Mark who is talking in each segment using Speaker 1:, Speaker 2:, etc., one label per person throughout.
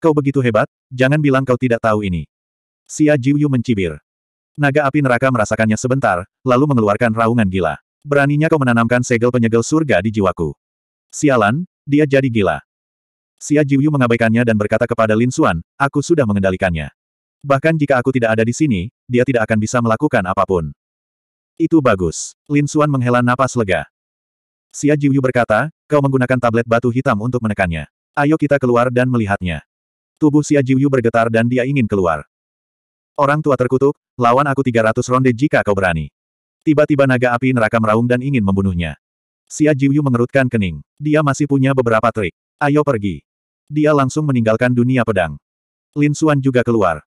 Speaker 1: Kau begitu hebat, jangan bilang kau tidak tahu ini. Xia Jiuyu mencibir. Naga api neraka merasakannya sebentar, lalu mengeluarkan raungan gila. Beraninya kau menanamkan segel penyegel surga di jiwaku. Sialan, dia jadi gila. Xia Jiuyu mengabaikannya dan berkata kepada Lin Xuan, aku sudah mengendalikannya. Bahkan jika aku tidak ada di sini, dia tidak akan bisa melakukan apapun. Itu bagus. Lin Xuan menghela napas lega. Xia Jiuyu berkata, kau menggunakan tablet batu hitam untuk menekannya. Ayo kita keluar dan melihatnya. Tubuh Xia Jiuyu bergetar dan dia ingin keluar. Orang tua terkutuk, lawan aku 300 ronde jika kau berani. Tiba-tiba naga api neraka meraung dan ingin membunuhnya. Xia Jiuyu mengerutkan kening. Dia masih punya beberapa trik. Ayo pergi. Dia langsung meninggalkan dunia pedang. Lin Xuan juga keluar.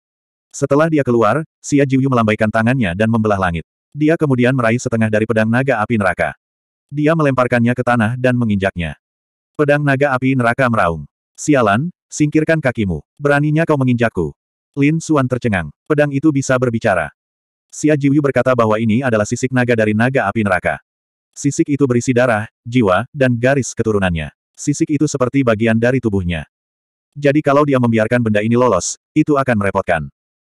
Speaker 1: Setelah dia keluar, Xia Jiuyu melambaikan tangannya dan membelah langit. Dia kemudian meraih setengah dari pedang naga api neraka. Dia melemparkannya ke tanah dan menginjaknya. Pedang naga api neraka meraung. Sialan, Singkirkan kakimu. Beraninya kau menginjakku. Lin Suan tercengang. Pedang itu bisa berbicara. Xia Jiuyu berkata bahwa ini adalah sisik naga dari naga api neraka. Sisik itu berisi darah, jiwa, dan garis keturunannya. Sisik itu seperti bagian dari tubuhnya. Jadi kalau dia membiarkan benda ini lolos, itu akan merepotkan.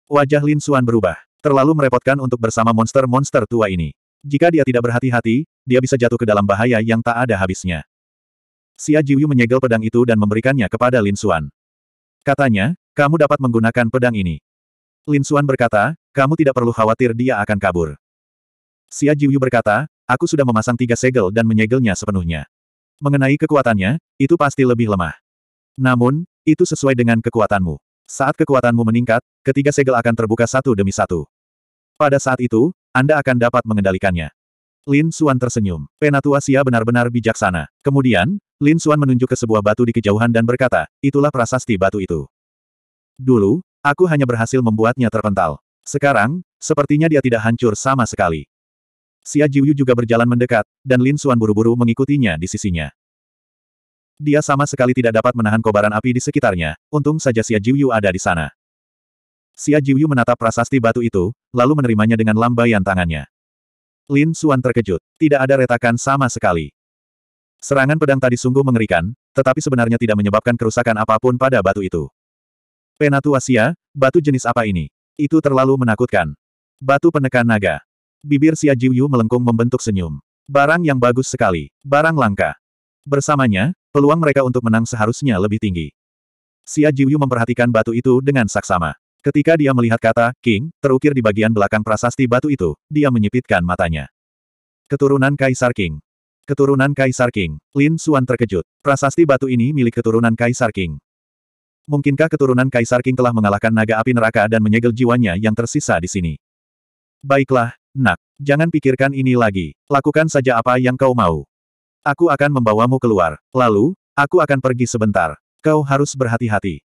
Speaker 1: Wajah Lin Suan berubah. Terlalu merepotkan untuk bersama monster-monster tua ini. Jika dia tidak berhati-hati, dia bisa jatuh ke dalam bahaya yang tak ada habisnya. Xia Jiuyu menyegel pedang itu dan memberikannya kepada Lin Xuan. Katanya, kamu dapat menggunakan pedang ini. Lin Xuan berkata, kamu tidak perlu khawatir dia akan kabur. Xia Jiuyu berkata, aku sudah memasang tiga segel dan menyegelnya sepenuhnya. Mengenai kekuatannya, itu pasti lebih lemah. Namun, itu sesuai dengan kekuatanmu. Saat kekuatanmu meningkat, ketiga segel akan terbuka satu demi satu. Pada saat itu, Anda akan dapat mengendalikannya. Lin Xuan tersenyum. Penatua Xia benar-benar bijaksana. Kemudian, Lin Xuan menunjuk ke sebuah batu di kejauhan dan berkata, itulah prasasti batu itu. Dulu, aku hanya berhasil membuatnya terpental. Sekarang, sepertinya dia tidak hancur sama sekali. Xia Jiuyu juga berjalan mendekat, dan Lin Xuan buru-buru mengikutinya di sisinya. Dia sama sekali tidak dapat menahan kobaran api di sekitarnya, untung saja Xia Jiuyu ada di sana. Xia Jiuyu menatap prasasti batu itu, lalu menerimanya dengan lambaian tangannya. Lin Xuan terkejut. Tidak ada retakan sama sekali. Serangan pedang tadi sungguh mengerikan, tetapi sebenarnya tidak menyebabkan kerusakan apapun pada batu itu. Penatu Asia, batu jenis apa ini? Itu terlalu menakutkan. Batu penekan naga. Bibir Xia Jiuyu melengkung membentuk senyum. Barang yang bagus sekali. Barang langka. Bersamanya, peluang mereka untuk menang seharusnya lebih tinggi. Xia Jiuyu memperhatikan batu itu dengan saksama. Ketika dia melihat kata, King, terukir di bagian belakang prasasti batu itu, dia menyipitkan matanya. Keturunan Kaisar King. Keturunan Kaisar King. Lin Suan terkejut. Prasasti batu ini milik keturunan Kaisar King. Mungkinkah keturunan Kaisar King telah mengalahkan naga api neraka dan menyegel jiwanya yang tersisa di sini? Baiklah, nak. Jangan pikirkan ini lagi. Lakukan saja apa yang kau mau. Aku akan membawamu keluar. Lalu, aku akan pergi sebentar. Kau harus berhati-hati.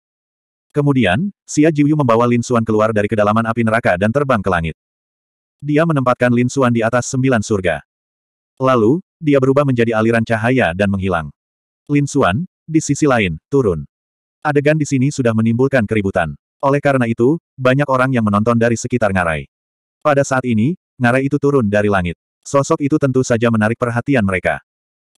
Speaker 1: Kemudian, Xia Jiuyu membawa Lin Suan keluar dari kedalaman api neraka dan terbang ke langit. Dia menempatkan Lin Suan di atas sembilan surga. Lalu, dia berubah menjadi aliran cahaya dan menghilang. Lin Xuan, di sisi lain, turun. Adegan di sini sudah menimbulkan keributan. Oleh karena itu, banyak orang yang menonton dari sekitar ngarai. Pada saat ini, ngarai itu turun dari langit. Sosok itu tentu saja menarik perhatian mereka.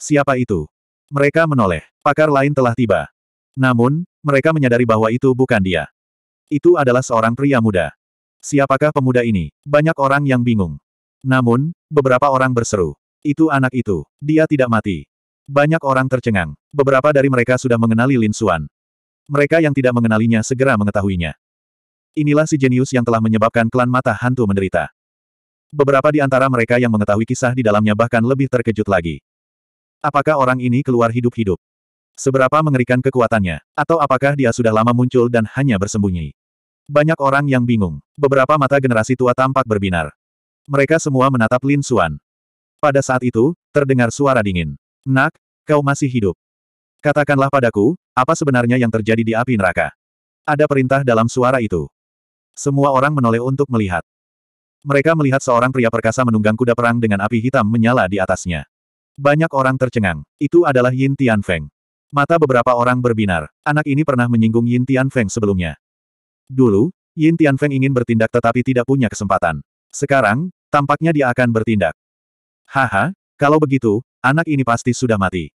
Speaker 1: Siapa itu? Mereka menoleh. Pakar lain telah tiba. Namun, mereka menyadari bahwa itu bukan dia. Itu adalah seorang pria muda. Siapakah pemuda ini? Banyak orang yang bingung. Namun, beberapa orang berseru. Itu anak itu. Dia tidak mati. Banyak orang tercengang. Beberapa dari mereka sudah mengenali Lin Suan Mereka yang tidak mengenalinya segera mengetahuinya. Inilah si jenius yang telah menyebabkan klan mata hantu menderita. Beberapa di antara mereka yang mengetahui kisah di dalamnya bahkan lebih terkejut lagi. Apakah orang ini keluar hidup-hidup? Seberapa mengerikan kekuatannya? Atau apakah dia sudah lama muncul dan hanya bersembunyi? Banyak orang yang bingung. Beberapa mata generasi tua tampak berbinar. Mereka semua menatap Lin Suan. Pada saat itu, terdengar suara dingin. Nak, kau masih hidup. Katakanlah padaku, apa sebenarnya yang terjadi di api neraka? Ada perintah dalam suara itu. Semua orang menoleh untuk melihat. Mereka melihat seorang pria perkasa menunggang kuda perang dengan api hitam menyala di atasnya. Banyak orang tercengang. Itu adalah Yin Tian Feng. Mata beberapa orang berbinar. Anak ini pernah menyinggung Yin Tian Feng sebelumnya. Dulu, Yin Tian Feng ingin bertindak tetapi tidak punya kesempatan. Sekarang, tampaknya dia akan bertindak. Haha, kalau begitu, anak ini pasti sudah mati.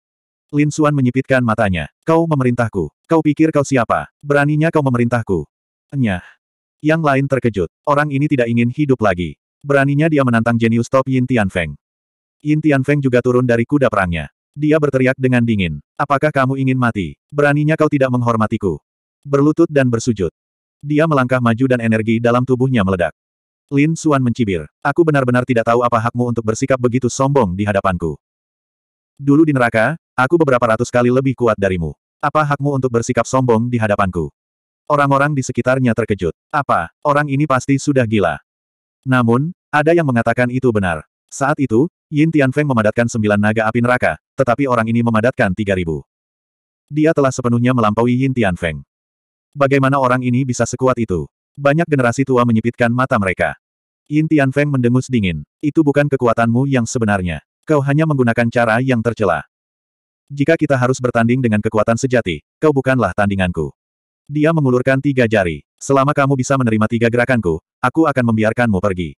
Speaker 1: Lin Xuan menyipitkan matanya. Kau memerintahku. Kau pikir kau siapa? Beraninya kau memerintahku. Enyah. Yang lain terkejut. Orang ini tidak ingin hidup lagi. Beraninya dia menantang jenius top Yin Tian Feng. Yin Tian Feng juga turun dari kuda perangnya. Dia berteriak dengan dingin. Apakah kamu ingin mati? Beraninya kau tidak menghormatiku. Berlutut dan bersujud. Dia melangkah maju dan energi dalam tubuhnya meledak. Lin Suan mencibir. Aku benar-benar tidak tahu apa hakmu untuk bersikap begitu sombong di hadapanku. Dulu di neraka, aku beberapa ratus kali lebih kuat darimu. Apa hakmu untuk bersikap sombong di hadapanku? Orang-orang di sekitarnya terkejut. Apa, orang ini pasti sudah gila. Namun, ada yang mengatakan itu benar. Saat itu, Yin Tianfeng memadatkan sembilan naga api neraka, tetapi orang ini memadatkan tiga ribu. Dia telah sepenuhnya melampaui Yin Tianfeng. Bagaimana orang ini bisa sekuat itu? Banyak generasi tua menyipitkan mata mereka. Yin Tian Feng mendengus dingin. Itu bukan kekuatanmu yang sebenarnya. Kau hanya menggunakan cara yang tercela. Jika kita harus bertanding dengan kekuatan sejati, kau bukanlah tandinganku. Dia mengulurkan tiga jari. Selama kamu bisa menerima tiga gerakanku, aku akan membiarkanmu pergi.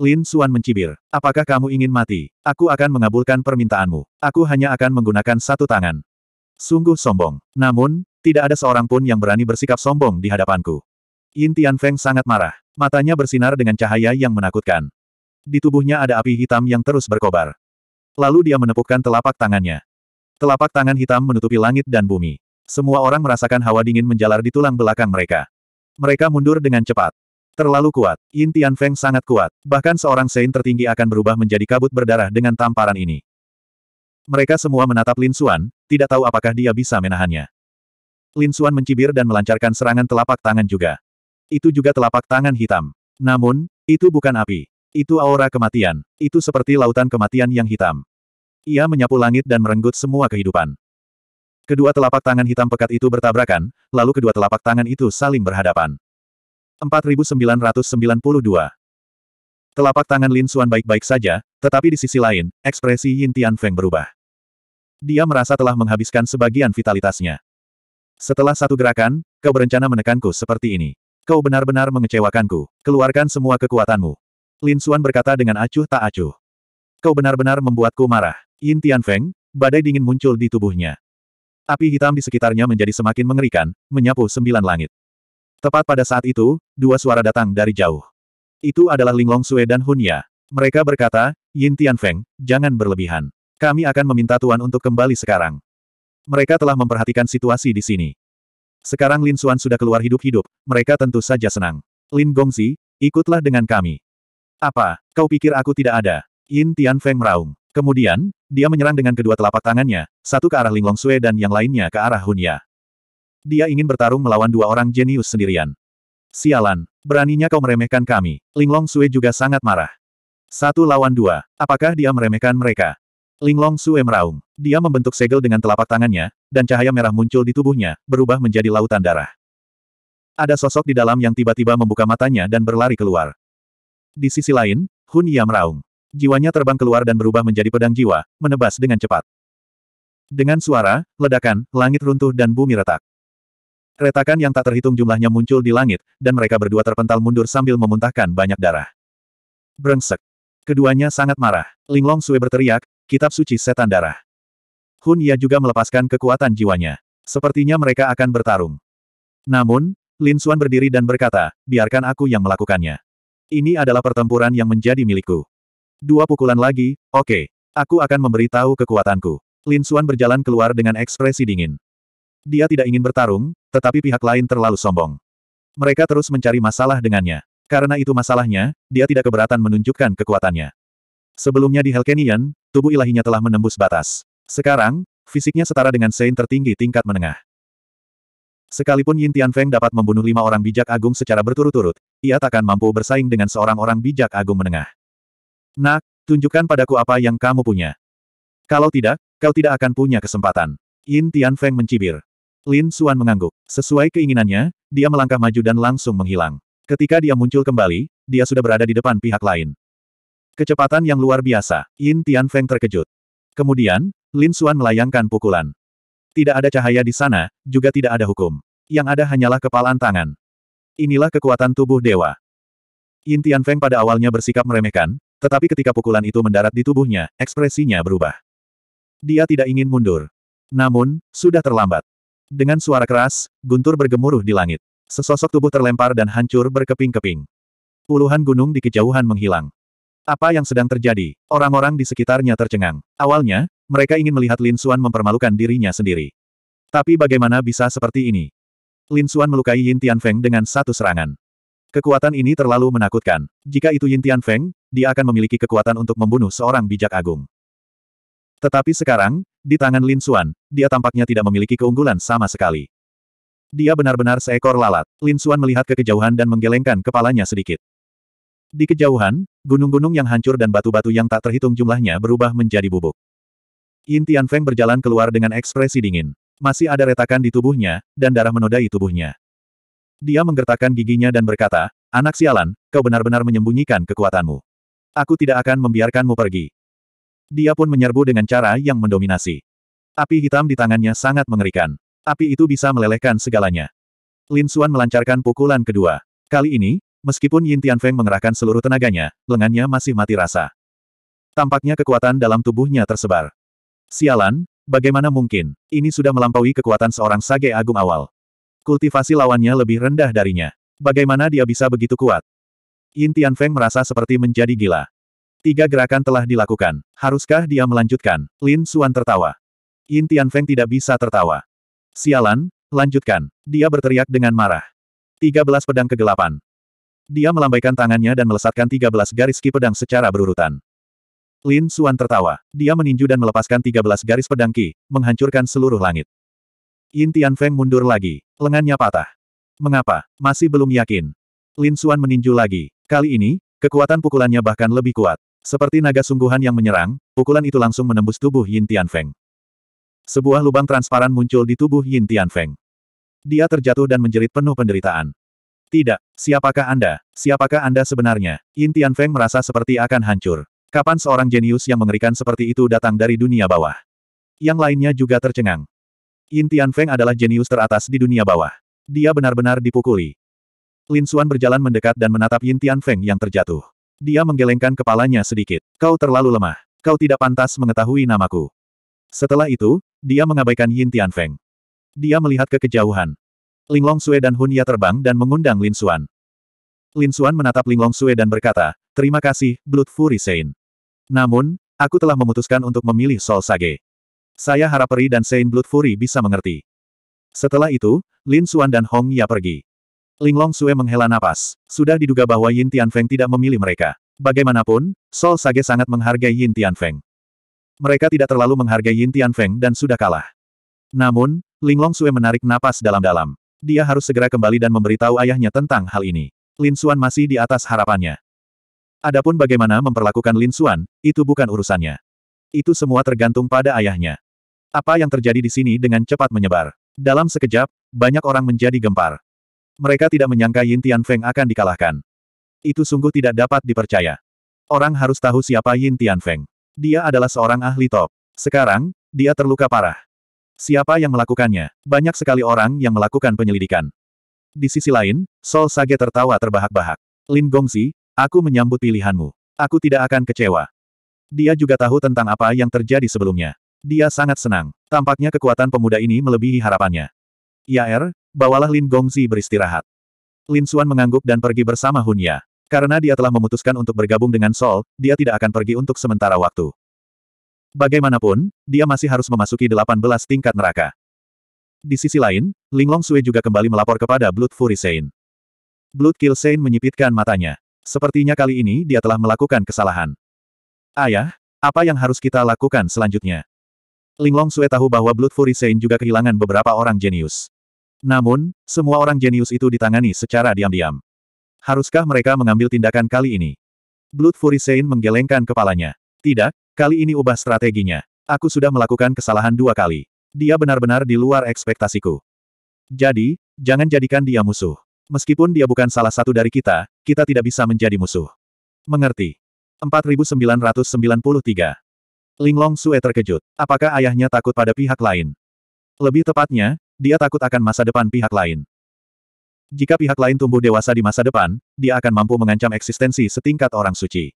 Speaker 1: Lin Suan mencibir. Apakah kamu ingin mati? Aku akan mengabulkan permintaanmu. Aku hanya akan menggunakan satu tangan. Sungguh sombong. Namun, tidak ada seorang pun yang berani bersikap sombong di hadapanku. Yin Tian Feng sangat marah. Matanya bersinar dengan cahaya yang menakutkan. Di tubuhnya ada api hitam yang terus berkobar. Lalu dia menepukkan telapak tangannya. Telapak tangan hitam menutupi langit dan bumi. Semua orang merasakan hawa dingin menjalar di tulang belakang mereka. Mereka mundur dengan cepat. Terlalu kuat. Yin Feng sangat kuat. Bahkan seorang Sein tertinggi akan berubah menjadi kabut berdarah dengan tamparan ini. Mereka semua menatap Lin Xuan, tidak tahu apakah dia bisa menahannya. Lin Xuan mencibir dan melancarkan serangan telapak tangan juga. Itu juga telapak tangan hitam. Namun, itu bukan api. Itu aura kematian. Itu seperti lautan kematian yang hitam. Ia menyapu langit dan merenggut semua kehidupan. Kedua telapak tangan hitam pekat itu bertabrakan, lalu kedua telapak tangan itu saling berhadapan. 4992 Telapak tangan Lin Xuan baik-baik saja, tetapi di sisi lain, ekspresi Yin Tian Feng berubah. Dia merasa telah menghabiskan sebagian vitalitasnya. Setelah satu gerakan, kau berencana menekanku seperti ini. Kau benar-benar mengecewakanku. Keluarkan semua kekuatanmu. Lin Xuan berkata dengan acuh tak acuh. Kau benar-benar membuatku marah. Yin Tian Feng. badai dingin muncul di tubuhnya. Api hitam di sekitarnya menjadi semakin mengerikan, menyapu sembilan langit. Tepat pada saat itu, dua suara datang dari jauh. Itu adalah Ling Long Sue dan Hunya. Mereka berkata, Yin Tian Feng, jangan berlebihan. Kami akan meminta Tuan untuk kembali sekarang. Mereka telah memperhatikan situasi di sini. Sekarang Lin Xuan sudah keluar hidup-hidup, mereka tentu saja senang. Lin Gongzi, ikutlah dengan kami. Apa, kau pikir aku tidak ada? Yin Tian Feng meraung. Kemudian, dia menyerang dengan kedua telapak tangannya, satu ke arah Linglong Sui dan yang lainnya ke arah Hunya. Dia ingin bertarung melawan dua orang jenius sendirian. Sialan, beraninya kau meremehkan kami. Linglong Sui juga sangat marah. Satu lawan dua, apakah dia meremehkan mereka? Linglong Sue meraung. Dia membentuk segel dengan telapak tangannya, dan cahaya merah muncul di tubuhnya, berubah menjadi lautan darah. Ada sosok di dalam yang tiba-tiba membuka matanya dan berlari keluar. Di sisi lain, Hun Ia meraung. Jiwanya terbang keluar dan berubah menjadi pedang jiwa, menebas dengan cepat. Dengan suara, ledakan, langit runtuh dan bumi retak. Retakan yang tak terhitung jumlahnya muncul di langit, dan mereka berdua terpental mundur sambil memuntahkan banyak darah. Brengsek. Keduanya sangat marah. Linglong Sue berteriak, Kitab Suci Setan Darah. Hun Ya juga melepaskan kekuatan jiwanya. Sepertinya mereka akan bertarung. Namun, Lin Suan berdiri dan berkata, biarkan aku yang melakukannya. Ini adalah pertempuran yang menjadi milikku. Dua pukulan lagi, oke. Okay. Aku akan memberitahu kekuatanku. Lin Suan berjalan keluar dengan ekspresi dingin. Dia tidak ingin bertarung, tetapi pihak lain terlalu sombong. Mereka terus mencari masalah dengannya. Karena itu masalahnya, dia tidak keberatan menunjukkan kekuatannya. Sebelumnya di Helkenian, tubuh ilahinya telah menembus batas. Sekarang, fisiknya setara dengan Sein tertinggi tingkat menengah. Sekalipun Yin Tianfeng dapat membunuh lima orang bijak agung secara berturut-turut, ia takkan mampu bersaing dengan seorang orang bijak agung menengah. Nak, tunjukkan padaku apa yang kamu punya. Kalau tidak, kau tidak akan punya kesempatan. Yin Tianfeng mencibir. Lin Xuan mengangguk. Sesuai keinginannya, dia melangkah maju dan langsung menghilang. Ketika dia muncul kembali, dia sudah berada di depan pihak lain. Kecepatan yang luar biasa, Yin Feng terkejut. Kemudian, Lin Xuan melayangkan pukulan. Tidak ada cahaya di sana, juga tidak ada hukum. Yang ada hanyalah kepalan tangan. Inilah kekuatan tubuh dewa. Yin Feng pada awalnya bersikap meremehkan, tetapi ketika pukulan itu mendarat di tubuhnya, ekspresinya berubah. Dia tidak ingin mundur. Namun, sudah terlambat. Dengan suara keras, guntur bergemuruh di langit. Sesosok tubuh terlempar dan hancur berkeping-keping. Puluhan gunung di kejauhan menghilang. Apa yang sedang terjadi? Orang-orang di sekitarnya tercengang. Awalnya, mereka ingin melihat Lin Suan mempermalukan dirinya sendiri. Tapi bagaimana bisa seperti ini? Lin Suan melukai Yin Tian Feng dengan satu serangan. Kekuatan ini terlalu menakutkan. Jika itu Yin Tian Feng, dia akan memiliki kekuatan untuk membunuh seorang bijak agung. Tetapi sekarang, di tangan Lin Suan, dia tampaknya tidak memiliki keunggulan sama sekali. Dia benar-benar seekor lalat. Lin Suan melihat ke kejauhan dan menggelengkan kepalanya sedikit. Di kejauhan, gunung-gunung yang hancur dan batu-batu yang tak terhitung jumlahnya berubah menjadi bubuk. Yin Feng berjalan keluar dengan ekspresi dingin. Masih ada retakan di tubuhnya, dan darah menodai tubuhnya. Dia menggertakkan giginya dan berkata, Anak sialan, kau benar-benar menyembunyikan kekuatanmu. Aku tidak akan membiarkanmu pergi. Dia pun menyerbu dengan cara yang mendominasi. Api hitam di tangannya sangat mengerikan. Api itu bisa melelehkan segalanya. Lin Xuan melancarkan pukulan kedua. Kali ini, Meskipun Yin Feng mengerahkan seluruh tenaganya, lengannya masih mati rasa. Tampaknya kekuatan dalam tubuhnya tersebar. Sialan, bagaimana mungkin? Ini sudah melampaui kekuatan seorang sage agung awal. Kultivasi lawannya lebih rendah darinya. Bagaimana dia bisa begitu kuat? Yin Feng merasa seperti menjadi gila. Tiga gerakan telah dilakukan. Haruskah dia melanjutkan? Lin Suan tertawa. Yin Feng tidak bisa tertawa. Sialan, lanjutkan. Dia berteriak dengan marah. 13 pedang kegelapan. Dia melambaikan tangannya dan melesatkan 13 garis ki pedang secara berurutan. Lin Suan tertawa. Dia meninju dan melepaskan 13 garis pedang ki, menghancurkan seluruh langit. Yin Tian Feng mundur lagi. Lengannya patah. Mengapa? Masih belum yakin. Lin Suan meninju lagi. Kali ini, kekuatan pukulannya bahkan lebih kuat. Seperti naga sungguhan yang menyerang, pukulan itu langsung menembus tubuh Yin Tian Feng. Sebuah lubang transparan muncul di tubuh Yin Tian Feng. Dia terjatuh dan menjerit penuh penderitaan. Tidak, siapakah Anda? Siapakah Anda sebenarnya? Yin Feng merasa seperti akan hancur. Kapan seorang jenius yang mengerikan seperti itu datang dari dunia bawah? Yang lainnya juga tercengang. Yin Feng adalah jenius teratas di dunia bawah. Dia benar-benar dipukuli. Lin Xuan berjalan mendekat dan menatap Yin Feng yang terjatuh. Dia menggelengkan kepalanya sedikit. Kau terlalu lemah. Kau tidak pantas mengetahui namaku. Setelah itu, dia mengabaikan Yin Feng. Dia melihat ke kejauhan. Linglong Sue dan Hunya terbang dan mengundang Lin Xuan. Lin Xuan menatap Linglong Sue dan berkata, Terima kasih, Blood Fury Sein. Namun, aku telah memutuskan untuk memilih Sol Sage. Saya harap Peri dan Sein Blood Fury bisa mengerti. Setelah itu, Lin Xuan dan Hong Ya pergi. Linglong Sue menghela napas. Sudah diduga bahwa Yin Tian Feng tidak memilih mereka. Bagaimanapun, Sol Sage sangat menghargai Yin Tian Feng. Mereka tidak terlalu menghargai Yin Tian Feng dan sudah kalah. Namun, Linglong Sue menarik napas dalam-dalam. Dia harus segera kembali dan memberitahu ayahnya tentang hal ini. Lin Xuan masih di atas harapannya. Adapun bagaimana memperlakukan Lin Xuan, itu bukan urusannya. Itu semua tergantung pada ayahnya. Apa yang terjadi di sini dengan cepat menyebar. Dalam sekejap, banyak orang menjadi gempar. Mereka tidak menyangka Yin Tian Feng akan dikalahkan. Itu sungguh tidak dapat dipercaya. Orang harus tahu siapa Yin Tian Feng. Dia adalah seorang ahli top. Sekarang, dia terluka parah. Siapa yang melakukannya? Banyak sekali orang yang melakukan penyelidikan. Di sisi lain, Sol Sage tertawa terbahak-bahak. Lin Gongsi, aku menyambut pilihanmu. Aku tidak akan kecewa. Dia juga tahu tentang apa yang terjadi sebelumnya. Dia sangat senang. Tampaknya kekuatan pemuda ini melebihi harapannya. Yaer, bawalah Lin Gongzi beristirahat. Lin Xuan mengangguk dan pergi bersama Hunya. Karena dia telah memutuskan untuk bergabung dengan Sol, dia tidak akan pergi untuk sementara waktu. Bagaimanapun, dia masih harus memasuki 18 tingkat neraka. Di sisi lain, Linglong Sui juga kembali melapor kepada Blood Fury Sein. Blood Kill Sein menyipitkan matanya. Sepertinya kali ini dia telah melakukan kesalahan. Ayah, apa yang harus kita lakukan selanjutnya? Linglong Sui tahu bahwa Blood Fury Sein juga kehilangan beberapa orang jenius. Namun, semua orang jenius itu ditangani secara diam-diam. Haruskah mereka mengambil tindakan kali ini? Blood Fury Sein menggelengkan kepalanya. Tidak, Kali ini ubah strateginya. Aku sudah melakukan kesalahan dua kali. Dia benar-benar di luar ekspektasiku. Jadi, jangan jadikan dia musuh. Meskipun dia bukan salah satu dari kita, kita tidak bisa menjadi musuh. Mengerti. 4993. Linglong Sue terkejut. Apakah ayahnya takut pada pihak lain? Lebih tepatnya, dia takut akan masa depan pihak lain. Jika pihak lain tumbuh dewasa di masa depan, dia akan mampu mengancam eksistensi setingkat orang suci.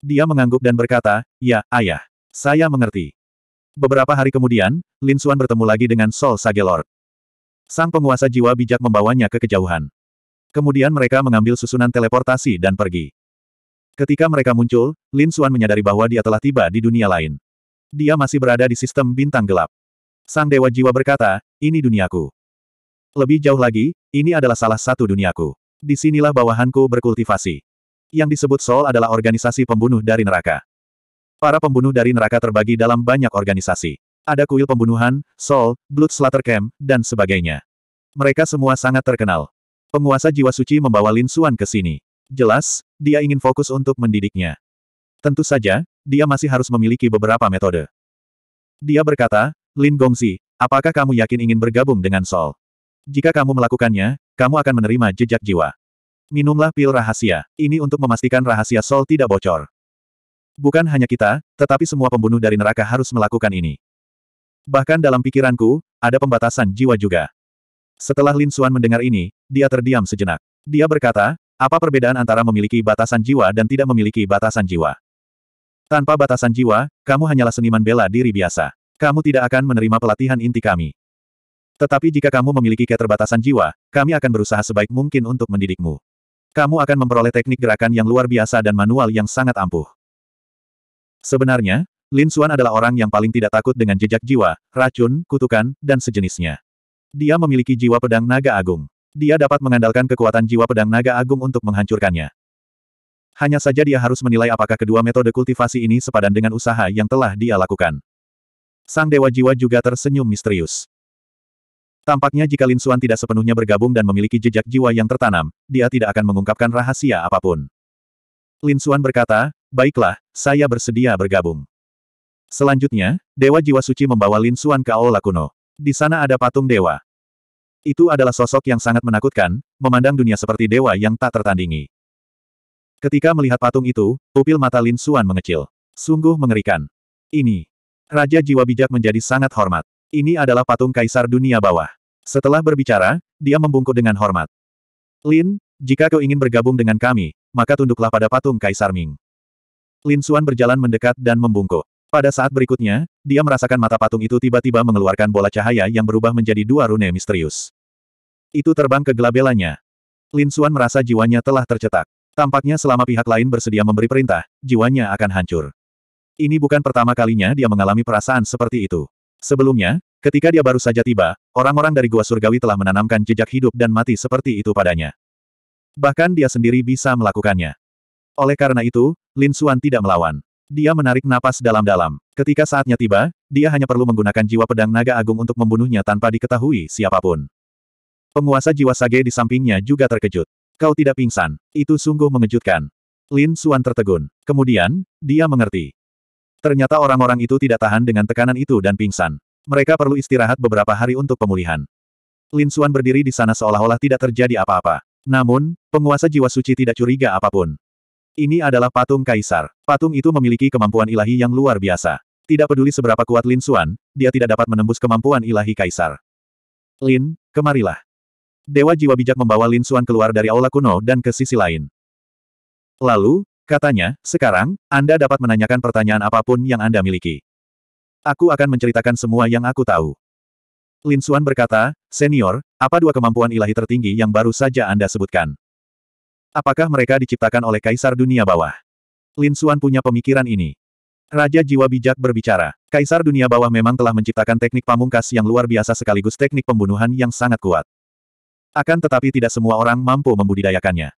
Speaker 1: Dia mengangguk dan berkata, ya, ayah. Saya mengerti. Beberapa hari kemudian, Lin Xuan bertemu lagi dengan Sol Lord. Sang penguasa jiwa bijak membawanya ke kejauhan. Kemudian mereka mengambil susunan teleportasi dan pergi. Ketika mereka muncul, Lin Xuan menyadari bahwa dia telah tiba di dunia lain. Dia masih berada di sistem bintang gelap. Sang Dewa Jiwa berkata, ini duniaku. Lebih jauh lagi, ini adalah salah satu duniaku. Disinilah bawahanku berkultivasi. Yang disebut Soul adalah organisasi pembunuh dari neraka. Para pembunuh dari neraka terbagi dalam banyak organisasi. Ada kuil pembunuhan, Soul, Blood Slaughter Camp, dan sebagainya. Mereka semua sangat terkenal. Penguasa jiwa suci membawa Lin Suan ke sini. Jelas, dia ingin fokus untuk mendidiknya. Tentu saja, dia masih harus memiliki beberapa metode. Dia berkata, Lin Gongzi, apakah kamu yakin ingin bergabung dengan Sol? Jika kamu melakukannya, kamu akan menerima jejak jiwa. Minumlah pil rahasia, ini untuk memastikan rahasia Sol tidak bocor. Bukan hanya kita, tetapi semua pembunuh dari neraka harus melakukan ini. Bahkan dalam pikiranku, ada pembatasan jiwa juga. Setelah Lin Suan mendengar ini, dia terdiam sejenak. Dia berkata, apa perbedaan antara memiliki batasan jiwa dan tidak memiliki batasan jiwa? Tanpa batasan jiwa, kamu hanyalah seniman bela diri biasa. Kamu tidak akan menerima pelatihan inti kami. Tetapi jika kamu memiliki keterbatasan jiwa, kami akan berusaha sebaik mungkin untuk mendidikmu. Kamu akan memperoleh teknik gerakan yang luar biasa dan manual yang sangat ampuh. Sebenarnya, Lin Xuan adalah orang yang paling tidak takut dengan jejak jiwa, racun, kutukan, dan sejenisnya. Dia memiliki jiwa pedang naga agung. Dia dapat mengandalkan kekuatan jiwa pedang naga agung untuk menghancurkannya. Hanya saja dia harus menilai apakah kedua metode kultivasi ini sepadan dengan usaha yang telah dia lakukan. Sang Dewa Jiwa juga tersenyum misterius. Tampaknya jika Lin Suan tidak sepenuhnya bergabung dan memiliki jejak jiwa yang tertanam, dia tidak akan mengungkapkan rahasia apapun. Lin Suan berkata, baiklah, saya bersedia bergabung. Selanjutnya, Dewa Jiwa Suci membawa Lin Suan ke Aula Kuno. Di sana ada patung dewa. Itu adalah sosok yang sangat menakutkan, memandang dunia seperti dewa yang tak tertandingi. Ketika melihat patung itu, pupil mata Lin Suan mengecil. Sungguh mengerikan. Ini. Raja Jiwa Bijak menjadi sangat hormat. Ini adalah patung kaisar dunia bawah. Setelah berbicara, dia membungkuk dengan hormat. Lin, jika kau ingin bergabung dengan kami, maka tunduklah pada patung Kaisar Ming. Lin Suan berjalan mendekat dan membungkuk. Pada saat berikutnya, dia merasakan mata patung itu tiba-tiba mengeluarkan bola cahaya yang berubah menjadi dua rune misterius. Itu terbang ke gelabelannya. Lin Suan merasa jiwanya telah tercetak. Tampaknya selama pihak lain bersedia memberi perintah, jiwanya akan hancur. Ini bukan pertama kalinya dia mengalami perasaan seperti itu. Sebelumnya, ketika dia baru saja tiba, orang-orang dari Gua Surgawi telah menanamkan jejak hidup dan mati seperti itu padanya. Bahkan dia sendiri bisa melakukannya. Oleh karena itu, Lin Xuan tidak melawan. Dia menarik napas dalam-dalam. Ketika saatnya tiba, dia hanya perlu menggunakan jiwa pedang naga agung untuk membunuhnya tanpa diketahui siapapun. Penguasa jiwa sage di sampingnya juga terkejut. Kau tidak pingsan. Itu sungguh mengejutkan. Lin Xuan tertegun. Kemudian, dia mengerti. Ternyata orang-orang itu tidak tahan dengan tekanan itu dan pingsan. Mereka perlu istirahat beberapa hari untuk pemulihan. Lin Suan berdiri di sana seolah-olah tidak terjadi apa-apa. Namun, penguasa jiwa suci tidak curiga apapun. Ini adalah patung kaisar. Patung itu memiliki kemampuan ilahi yang luar biasa. Tidak peduli seberapa kuat Lin Suan, dia tidak dapat menembus kemampuan ilahi kaisar. Lin, kemarilah. Dewa jiwa bijak membawa Lin Suan keluar dari aula kuno dan ke sisi lain. Lalu, Katanya, sekarang, Anda dapat menanyakan pertanyaan apapun yang Anda miliki. Aku akan menceritakan semua yang aku tahu. Lin Xuan berkata, Senior, apa dua kemampuan ilahi tertinggi yang baru saja Anda sebutkan? Apakah mereka diciptakan oleh Kaisar Dunia Bawah? Lin Xuan punya pemikiran ini. Raja Jiwa Bijak berbicara. Kaisar Dunia Bawah memang telah menciptakan teknik pamungkas yang luar biasa sekaligus teknik pembunuhan yang sangat kuat. Akan tetapi tidak semua orang mampu membudidayakannya.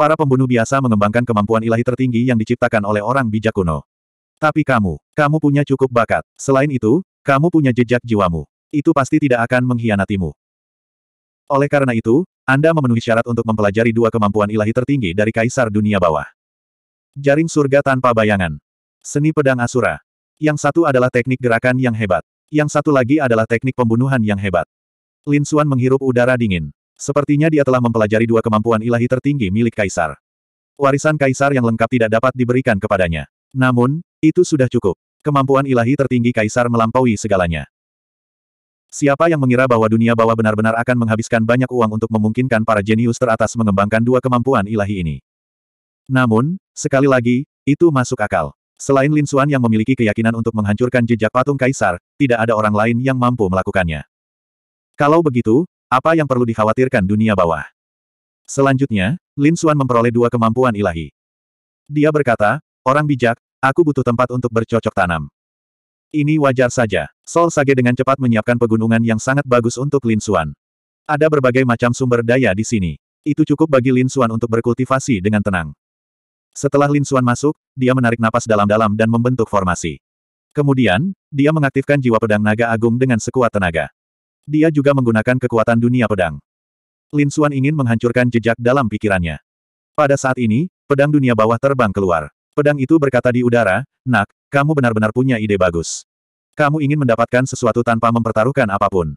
Speaker 1: Para pembunuh biasa mengembangkan kemampuan ilahi tertinggi yang diciptakan oleh orang bijak kuno. Tapi kamu, kamu punya cukup bakat. Selain itu, kamu punya jejak jiwamu. Itu pasti tidak akan mengkhianatimu. Oleh karena itu, Anda memenuhi syarat untuk mempelajari dua kemampuan ilahi tertinggi dari Kaisar Dunia Bawah. Jaring surga tanpa bayangan. Seni pedang Asura. Yang satu adalah teknik gerakan yang hebat. Yang satu lagi adalah teknik pembunuhan yang hebat. Lin Xuan menghirup udara dingin. Sepertinya dia telah mempelajari dua kemampuan ilahi tertinggi milik Kaisar. Warisan Kaisar yang lengkap tidak dapat diberikan kepadanya. Namun, itu sudah cukup. Kemampuan ilahi tertinggi Kaisar melampaui segalanya. Siapa yang mengira bahwa dunia bawah benar-benar akan menghabiskan banyak uang untuk memungkinkan para jenius teratas mengembangkan dua kemampuan ilahi ini? Namun, sekali lagi, itu masuk akal. Selain Lin Xuan yang memiliki keyakinan untuk menghancurkan jejak patung kaisar, tidak ada orang lain yang mampu melakukannya. Kalau begitu, apa yang perlu dikhawatirkan dunia bawah? Selanjutnya, Lin Xuan memperoleh dua kemampuan ilahi. Dia berkata, orang bijak, aku butuh tempat untuk bercocok tanam. Ini wajar saja. Sol Sage dengan cepat menyiapkan pegunungan yang sangat bagus untuk Lin Xuan. Ada berbagai macam sumber daya di sini. Itu cukup bagi Lin Xuan untuk berkultivasi dengan tenang. Setelah Lin Xuan masuk, dia menarik napas dalam-dalam dan membentuk formasi. Kemudian, dia mengaktifkan jiwa pedang naga agung dengan sekuat tenaga. Dia juga menggunakan kekuatan dunia pedang. Lin Xuan ingin menghancurkan jejak dalam pikirannya. Pada saat ini, pedang dunia bawah terbang keluar. Pedang itu berkata di udara, Nak, kamu benar-benar punya ide bagus. Kamu ingin mendapatkan sesuatu tanpa mempertaruhkan apapun.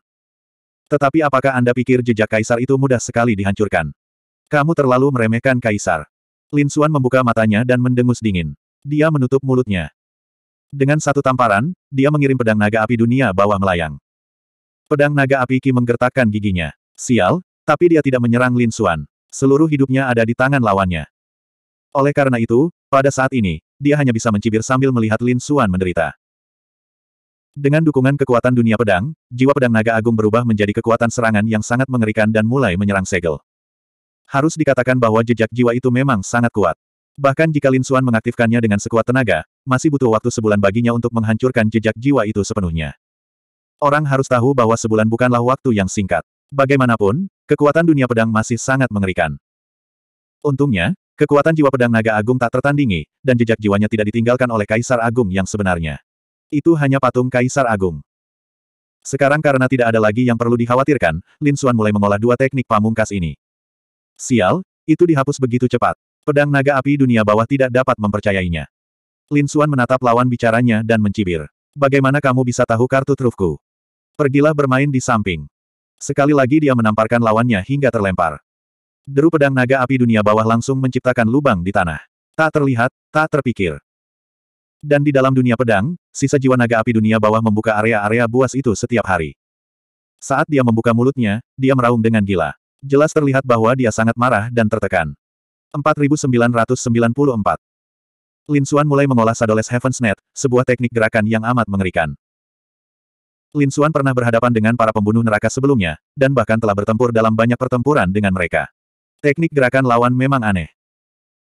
Speaker 1: Tetapi apakah Anda pikir jejak kaisar itu mudah sekali dihancurkan? Kamu terlalu meremehkan kaisar. Lin Xuan membuka matanya dan mendengus dingin. Dia menutup mulutnya. Dengan satu tamparan, dia mengirim pedang naga api dunia bawah melayang. Pedang naga api Qi menggertakkan giginya. Sial, tapi dia tidak menyerang Lin Xuan. Seluruh hidupnya ada di tangan lawannya. Oleh karena itu, pada saat ini, dia hanya bisa mencibir sambil melihat Lin Xuan menderita. Dengan dukungan kekuatan dunia pedang, jiwa pedang naga agung berubah menjadi kekuatan serangan yang sangat mengerikan dan mulai menyerang segel. Harus dikatakan bahwa jejak jiwa itu memang sangat kuat. Bahkan jika Lin Xuan mengaktifkannya dengan sekuat tenaga, masih butuh waktu sebulan baginya untuk menghancurkan jejak jiwa itu sepenuhnya. Orang harus tahu bahwa sebulan bukanlah waktu yang singkat. Bagaimanapun, kekuatan dunia pedang masih sangat mengerikan. Untungnya, kekuatan jiwa pedang naga agung tak tertandingi, dan jejak jiwanya tidak ditinggalkan oleh Kaisar Agung yang sebenarnya. Itu hanya patung Kaisar Agung. Sekarang karena tidak ada lagi yang perlu dikhawatirkan, Lin Xuan mulai mengolah dua teknik pamungkas ini. Sial, itu dihapus begitu cepat. Pedang naga api dunia bawah tidak dapat mempercayainya. Lin Xuan menatap lawan bicaranya dan mencibir. Bagaimana kamu bisa tahu kartu trufku? Pergilah bermain di samping. Sekali lagi dia menamparkan lawannya hingga terlempar. Deru pedang naga api dunia bawah langsung menciptakan lubang di tanah. Tak terlihat, tak terpikir. Dan di dalam dunia pedang, sisa jiwa naga api dunia bawah membuka area-area buas itu setiap hari. Saat dia membuka mulutnya, dia meraung dengan gila. Jelas terlihat bahwa dia sangat marah dan tertekan. 4994 Lin Xuan mulai mengolah Sadoles Heaven's Net, sebuah teknik gerakan yang amat mengerikan. Lin Xuan pernah berhadapan dengan para pembunuh neraka sebelumnya, dan bahkan telah bertempur dalam banyak pertempuran dengan mereka. Teknik gerakan lawan memang aneh.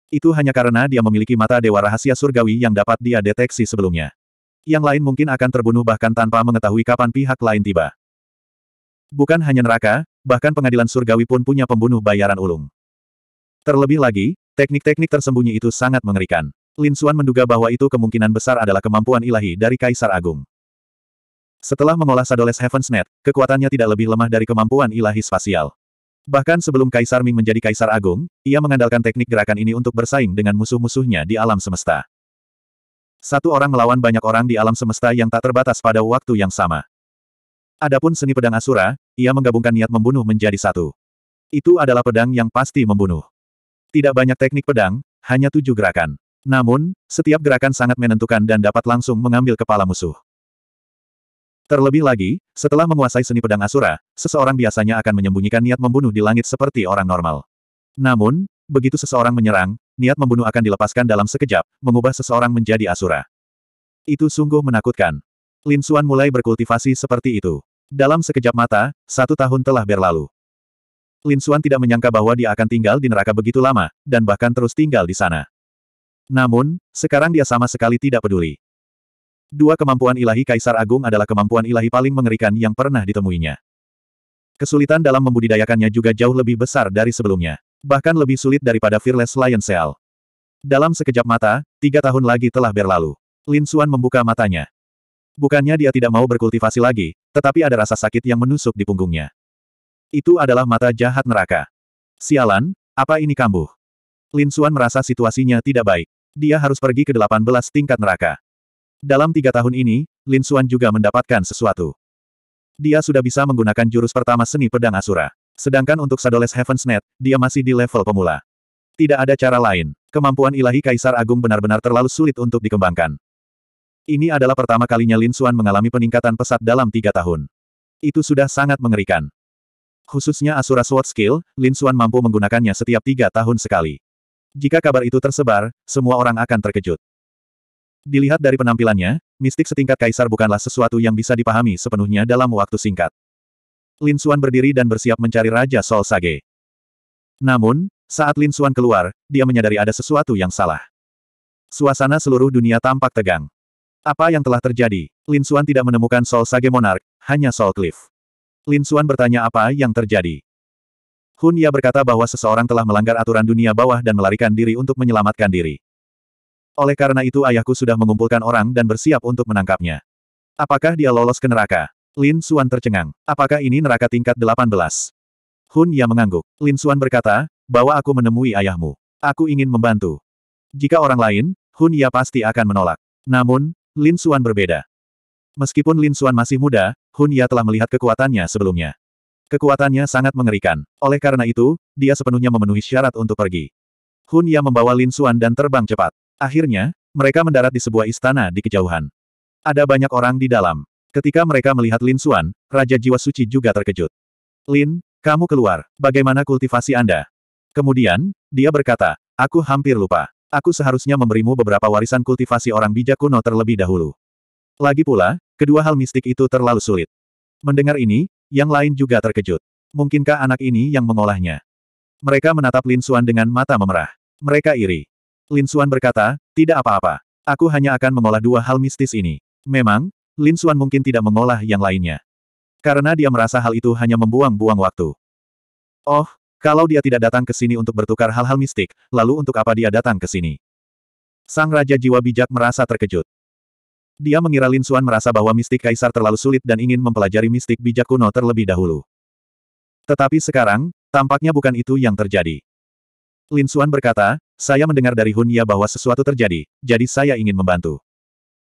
Speaker 1: Itu hanya karena dia memiliki mata dewa rahasia surgawi yang dapat dia deteksi sebelumnya. Yang lain mungkin akan terbunuh bahkan tanpa mengetahui kapan pihak lain tiba. Bukan hanya neraka, bahkan pengadilan surgawi pun punya pembunuh bayaran ulung. Terlebih lagi, teknik-teknik tersembunyi itu sangat mengerikan. Lin Xuan menduga bahwa itu kemungkinan besar adalah kemampuan ilahi dari Kaisar Agung. Setelah mengolah Sadoles Heaven's Net, kekuatannya tidak lebih lemah dari kemampuan ilahi spasial. Bahkan sebelum Kaisar Ming menjadi Kaisar Agung, ia mengandalkan teknik gerakan ini untuk bersaing dengan musuh-musuhnya di alam semesta. Satu orang melawan banyak orang di alam semesta yang tak terbatas pada waktu yang sama. Adapun seni pedang Asura, ia menggabungkan niat membunuh menjadi satu. Itu adalah pedang yang pasti membunuh. Tidak banyak teknik pedang, hanya tujuh gerakan. Namun, setiap gerakan sangat menentukan dan dapat langsung mengambil kepala musuh. Terlebih lagi, setelah menguasai seni pedang Asura, seseorang biasanya akan menyembunyikan niat membunuh di langit seperti orang normal. Namun, begitu seseorang menyerang, niat membunuh akan dilepaskan dalam sekejap, mengubah seseorang menjadi Asura. Itu sungguh menakutkan. Lin Xuan mulai berkultivasi seperti itu. Dalam sekejap mata, satu tahun telah berlalu. Lin Xuan tidak menyangka bahwa dia akan tinggal di neraka begitu lama, dan bahkan terus tinggal di sana. Namun, sekarang dia sama sekali tidak peduli. Dua kemampuan ilahi Kaisar Agung adalah kemampuan ilahi paling mengerikan yang pernah ditemuinya. Kesulitan dalam membudidayakannya juga jauh lebih besar dari sebelumnya. Bahkan lebih sulit daripada Fearless Lion Seal. Dalam sekejap mata, tiga tahun lagi telah berlalu. Lin Xuan membuka matanya. Bukannya dia tidak mau berkultivasi lagi, tetapi ada rasa sakit yang menusuk di punggungnya. Itu adalah mata jahat neraka. Sialan, apa ini kambuh? Lin Xuan merasa situasinya tidak baik. Dia harus pergi ke 18 tingkat neraka. Dalam tiga tahun ini, Lin Xuan juga mendapatkan sesuatu. Dia sudah bisa menggunakan jurus pertama seni pedang Asura. Sedangkan untuk Sadoles Heaven's Net, dia masih di level pemula. Tidak ada cara lain. Kemampuan ilahi Kaisar Agung benar-benar terlalu sulit untuk dikembangkan. Ini adalah pertama kalinya Lin Xuan mengalami peningkatan pesat dalam tiga tahun. Itu sudah sangat mengerikan. Khususnya Asura Sword Skill, Lin Xuan mampu menggunakannya setiap tiga tahun sekali. Jika kabar itu tersebar, semua orang akan terkejut. Dilihat dari penampilannya, mistik setingkat kaisar bukanlah sesuatu yang bisa dipahami sepenuhnya dalam waktu singkat. Lin Xuan berdiri dan bersiap mencari Raja Sol Sage. Namun, saat Lin Xuan keluar, dia menyadari ada sesuatu yang salah. Suasana seluruh dunia tampak tegang. Apa yang telah terjadi? Lin Xuan tidak menemukan Sol Sage Monarch, hanya Sol Cliff. Lin Xuan bertanya apa yang terjadi. Hun Ya berkata bahwa seseorang telah melanggar aturan dunia bawah dan melarikan diri untuk menyelamatkan diri. Oleh karena itu ayahku sudah mengumpulkan orang dan bersiap untuk menangkapnya. Apakah dia lolos ke neraka? Lin Xuan tercengang. Apakah ini neraka tingkat 18? Hun Ya mengangguk. Lin Xuan berkata, bahwa aku menemui ayahmu. Aku ingin membantu. Jika orang lain, Hun Ya pasti akan menolak. Namun, Lin Xuan berbeda. Meskipun Lin Xuan masih muda, Hun Ya telah melihat kekuatannya sebelumnya. Kekuatannya sangat mengerikan. Oleh karena itu, dia sepenuhnya memenuhi syarat untuk pergi. Hun Ya membawa Lin Xuan dan terbang cepat. Akhirnya, mereka mendarat di sebuah istana di kejauhan. Ada banyak orang di dalam. Ketika mereka melihat Lin Suan, Raja Jiwa Suci juga terkejut. Lin, kamu keluar. Bagaimana kultivasi Anda? Kemudian, dia berkata, aku hampir lupa. Aku seharusnya memberimu beberapa warisan kultivasi orang bijak kuno terlebih dahulu. Lagi pula, kedua hal mistik itu terlalu sulit. Mendengar ini, yang lain juga terkejut. Mungkinkah anak ini yang mengolahnya? Mereka menatap Lin Suan dengan mata memerah. Mereka iri. Lin Xuan berkata, tidak apa-apa. Aku hanya akan mengolah dua hal mistis ini. Memang, Lin Xuan mungkin tidak mengolah yang lainnya. Karena dia merasa hal itu hanya membuang-buang waktu. Oh, kalau dia tidak datang ke sini untuk bertukar hal-hal mistik, lalu untuk apa dia datang ke sini? Sang Raja Jiwa Bijak merasa terkejut. Dia mengira Lin Xuan merasa bahwa mistik kaisar terlalu sulit dan ingin mempelajari mistik bijak kuno terlebih dahulu. Tetapi sekarang, tampaknya bukan itu yang terjadi. Lin Xuan berkata, saya mendengar dari Hunya bahwa sesuatu terjadi, jadi saya ingin membantu.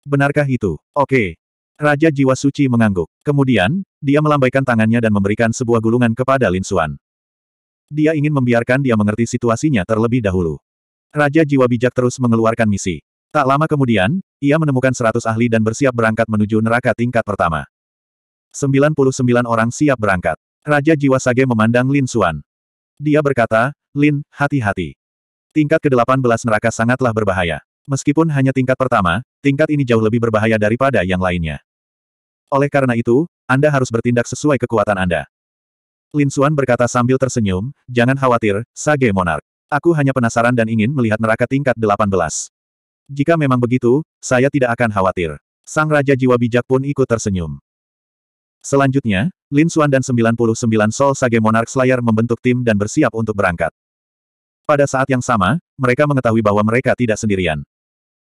Speaker 1: Benarkah itu? Oke. Raja Jiwa Suci mengangguk. Kemudian, dia melambaikan tangannya dan memberikan sebuah gulungan kepada Lin Xuan. Dia ingin membiarkan dia mengerti situasinya terlebih dahulu. Raja Jiwa Bijak terus mengeluarkan misi. Tak lama kemudian, ia menemukan seratus ahli dan bersiap berangkat menuju neraka tingkat pertama. 99 orang siap berangkat. Raja Jiwa Sage memandang Lin Xuan. Dia berkata, Lin, hati-hati. Tingkat ke-18 neraka sangatlah berbahaya. Meskipun hanya tingkat pertama, tingkat ini jauh lebih berbahaya daripada yang lainnya. Oleh karena itu, Anda harus bertindak sesuai kekuatan Anda. Lin Xuan berkata sambil tersenyum, jangan khawatir, Sage Monarch. Aku hanya penasaran dan ingin melihat neraka tingkat 18. Jika memang begitu, saya tidak akan khawatir. Sang Raja Jiwa Bijak pun ikut tersenyum. Selanjutnya, Lin Xuan dan 99 Sol Sage Monarch Slayer membentuk tim dan bersiap untuk berangkat. Pada saat yang sama, mereka mengetahui bahwa mereka tidak sendirian.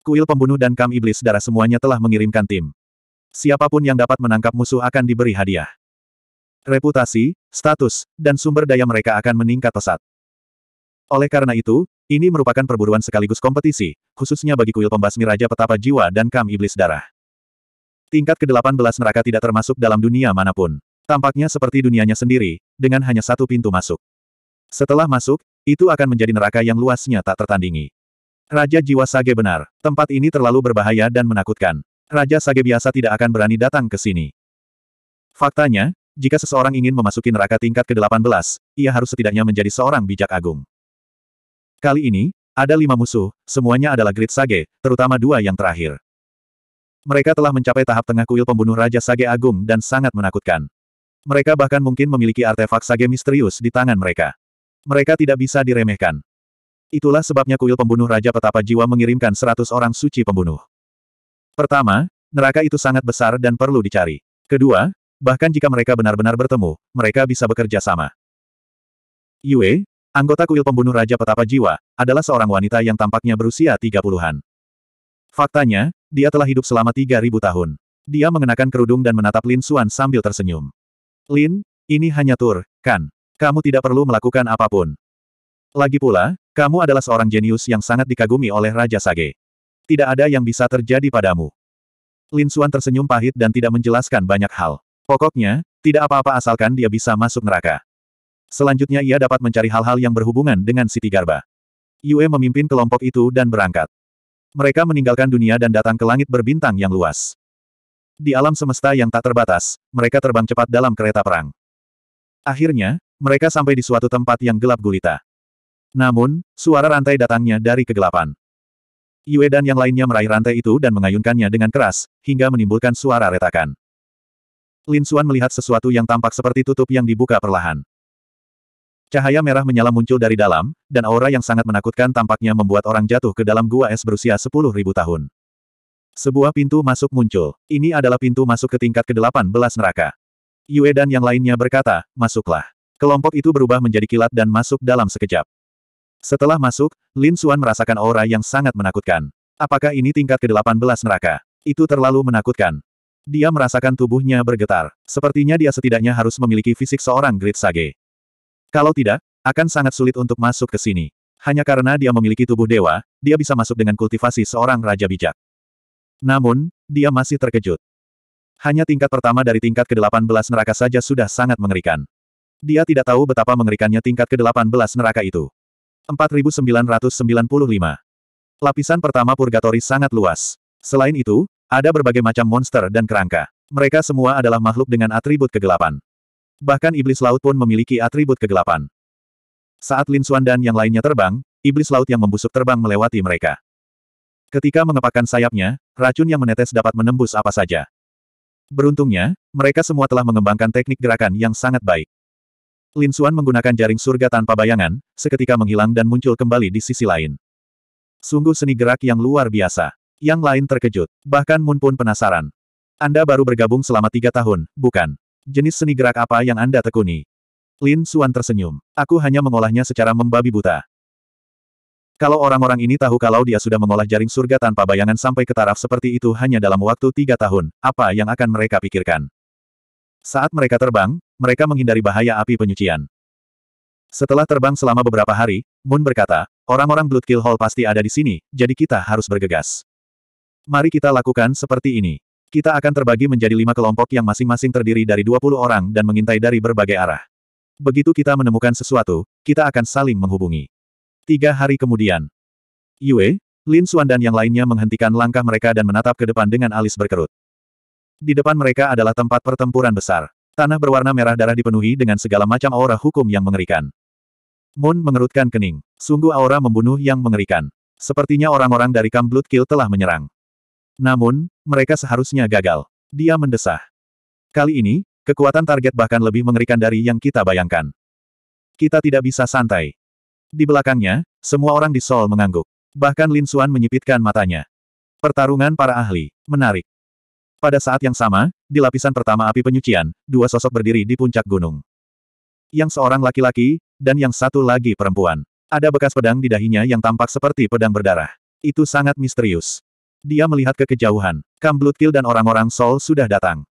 Speaker 1: Kuil pembunuh dan kam iblis darah semuanya telah mengirimkan tim. Siapapun yang dapat menangkap musuh akan diberi hadiah. Reputasi, status, dan sumber daya mereka akan meningkat pesat. Oleh karena itu, ini merupakan perburuan sekaligus kompetisi, khususnya bagi kuil pembasmi Raja Petapa Jiwa dan Kam Iblis Darah. Tingkat ke-18 neraka tidak termasuk dalam dunia manapun. Tampaknya seperti dunianya sendiri, dengan hanya satu pintu masuk. Setelah masuk, itu akan menjadi neraka yang luasnya tak tertandingi. Raja Jiwa Sage benar, tempat ini terlalu berbahaya dan menakutkan. Raja Sage biasa tidak akan berani datang ke sini. Faktanya, jika seseorang ingin memasuki neraka tingkat ke-18, ia harus setidaknya menjadi seorang bijak agung. Kali ini, ada lima musuh, semuanya adalah Great Sage, terutama dua yang terakhir. Mereka telah mencapai tahap tengah kuil pembunuh Raja Sage Agung dan sangat menakutkan. Mereka bahkan mungkin memiliki artefak Sage misterius di tangan mereka. Mereka tidak bisa diremehkan. Itulah sebabnya kuil pembunuh Raja Petapa Jiwa mengirimkan seratus orang suci pembunuh. Pertama, neraka itu sangat besar dan perlu dicari. Kedua, bahkan jika mereka benar-benar bertemu, mereka bisa bekerja sama. Yue, anggota kuil pembunuh Raja Petapa Jiwa, adalah seorang wanita yang tampaknya berusia tiga puluhan. Faktanya, dia telah hidup selama tiga ribu tahun. Dia mengenakan kerudung dan menatap Lin Suan sambil tersenyum. Lin, ini hanya tur, kan? Kamu tidak perlu melakukan apapun. Lagi pula, kamu adalah seorang jenius yang sangat dikagumi oleh Raja Sage. Tidak ada yang bisa terjadi padamu. Lin Suan tersenyum pahit dan tidak menjelaskan banyak hal. Pokoknya, tidak apa-apa asalkan dia bisa masuk neraka. Selanjutnya ia dapat mencari hal-hal yang berhubungan dengan Siti Garba. Yue memimpin kelompok itu dan berangkat. Mereka meninggalkan dunia dan datang ke langit berbintang yang luas. Di alam semesta yang tak terbatas, mereka terbang cepat dalam kereta perang. Akhirnya, mereka sampai di suatu tempat yang gelap gulita. Namun, suara rantai datangnya dari kegelapan. Yue dan yang lainnya meraih rantai itu dan mengayunkannya dengan keras, hingga menimbulkan suara retakan. Lin Xuan melihat sesuatu yang tampak seperti tutup yang dibuka perlahan. Cahaya merah menyala muncul dari dalam, dan aura yang sangat menakutkan tampaknya membuat orang jatuh ke dalam gua es berusia 10.000 tahun. Sebuah pintu masuk muncul. Ini adalah pintu masuk ke tingkat ke-18 neraka. Yue dan yang lainnya berkata, masuklah. Kelompok itu berubah menjadi kilat dan masuk dalam sekejap. Setelah masuk, Lin Xuan merasakan aura yang sangat menakutkan. Apakah ini tingkat ke-18 neraka? Itu terlalu menakutkan. Dia merasakan tubuhnya bergetar. Sepertinya dia setidaknya harus memiliki fisik seorang Great Sage. Kalau tidak, akan sangat sulit untuk masuk ke sini. Hanya karena dia memiliki tubuh dewa, dia bisa masuk dengan kultivasi seorang raja bijak. Namun, dia masih terkejut. Hanya tingkat pertama dari tingkat ke-18 neraka saja sudah sangat mengerikan. Dia tidak tahu betapa mengerikannya tingkat ke-18 neraka itu. 4995. Lapisan pertama purgatori sangat luas. Selain itu, ada berbagai macam monster dan kerangka. Mereka semua adalah makhluk dengan atribut kegelapan. Bahkan iblis laut pun memiliki atribut kegelapan. Saat Lin Xuan dan yang lainnya terbang, iblis laut yang membusuk terbang melewati mereka. Ketika mengepakkan sayapnya, racun yang menetes dapat menembus apa saja. Beruntungnya, mereka semua telah mengembangkan teknik gerakan yang sangat baik. Lin Xuan menggunakan jaring surga tanpa bayangan, seketika menghilang dan muncul kembali di sisi lain. Sungguh seni gerak yang luar biasa. Yang lain terkejut. Bahkan Mun pun penasaran. Anda baru bergabung selama tiga tahun, bukan? Jenis seni gerak apa yang Anda tekuni? Lin Xuan tersenyum. Aku hanya mengolahnya secara membabi buta. Kalau orang-orang ini tahu kalau dia sudah mengolah jaring surga tanpa bayangan sampai ke taraf seperti itu hanya dalam waktu tiga tahun, apa yang akan mereka pikirkan? Saat mereka terbang, mereka menghindari bahaya api penyucian. Setelah terbang selama beberapa hari, Moon berkata, orang-orang Bloodkill Hall pasti ada di sini, jadi kita harus bergegas. Mari kita lakukan seperti ini. Kita akan terbagi menjadi lima kelompok yang masing-masing terdiri dari 20 orang dan mengintai dari berbagai arah. Begitu kita menemukan sesuatu, kita akan saling menghubungi. Tiga hari kemudian, Yue, Lin Xuan dan yang lainnya menghentikan langkah mereka dan menatap ke depan dengan alis berkerut. Di depan mereka adalah tempat pertempuran besar. Tanah berwarna merah darah dipenuhi dengan segala macam aura hukum yang mengerikan. Moon mengerutkan kening. Sungguh aura membunuh yang mengerikan. Sepertinya orang-orang dari Kam Blood Kill telah menyerang. Namun, mereka seharusnya gagal. Dia mendesah. Kali ini, kekuatan target bahkan lebih mengerikan dari yang kita bayangkan. Kita tidak bisa santai. Di belakangnya, semua orang di Seoul mengangguk. Bahkan Lin Suan menyipitkan matanya. Pertarungan para ahli. Menarik. Pada saat yang sama, di lapisan pertama api penyucian, dua sosok berdiri di puncak gunung. Yang seorang laki-laki, dan yang satu lagi perempuan. Ada bekas pedang di dahinya yang tampak seperti pedang berdarah. Itu sangat misterius. Dia melihat ke kejauhan. Kamblutkill dan orang-orang Sol sudah datang.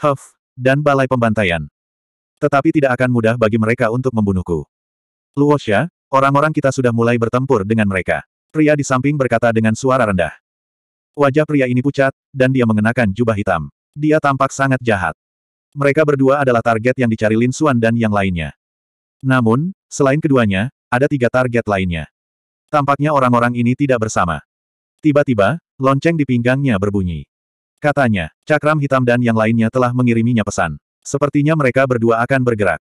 Speaker 1: Huff, dan balai pembantaian. Tetapi tidak akan mudah bagi mereka untuk membunuhku. Luosha, orang-orang kita sudah mulai bertempur dengan mereka. Pria di samping berkata dengan suara rendah. Wajah pria ini pucat, dan dia mengenakan jubah hitam. Dia tampak sangat jahat. Mereka berdua adalah target yang dicari Lin Xuan dan yang lainnya. Namun, selain keduanya, ada tiga target lainnya. Tampaknya orang-orang ini tidak bersama. Tiba-tiba, lonceng di pinggangnya berbunyi. Katanya, cakram hitam dan yang lainnya telah mengiriminya pesan. Sepertinya mereka berdua akan bergerak.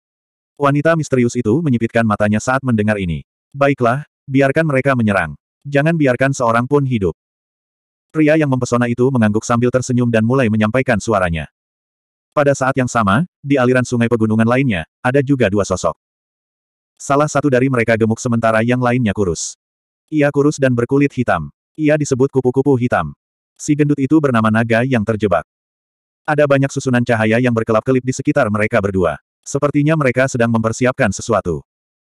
Speaker 1: Wanita misterius itu menyipitkan matanya saat mendengar ini. Baiklah, biarkan mereka menyerang. Jangan biarkan seorang pun hidup. Pria yang mempesona itu mengangguk sambil tersenyum dan mulai menyampaikan suaranya. Pada saat yang sama, di aliran sungai pegunungan lainnya, ada juga dua sosok. Salah satu dari mereka gemuk sementara yang lainnya kurus. Ia kurus dan berkulit hitam. Ia disebut kupu-kupu hitam. Si gendut itu bernama naga yang terjebak. Ada banyak susunan cahaya yang berkelap-kelip di sekitar mereka berdua. Sepertinya mereka sedang mempersiapkan sesuatu.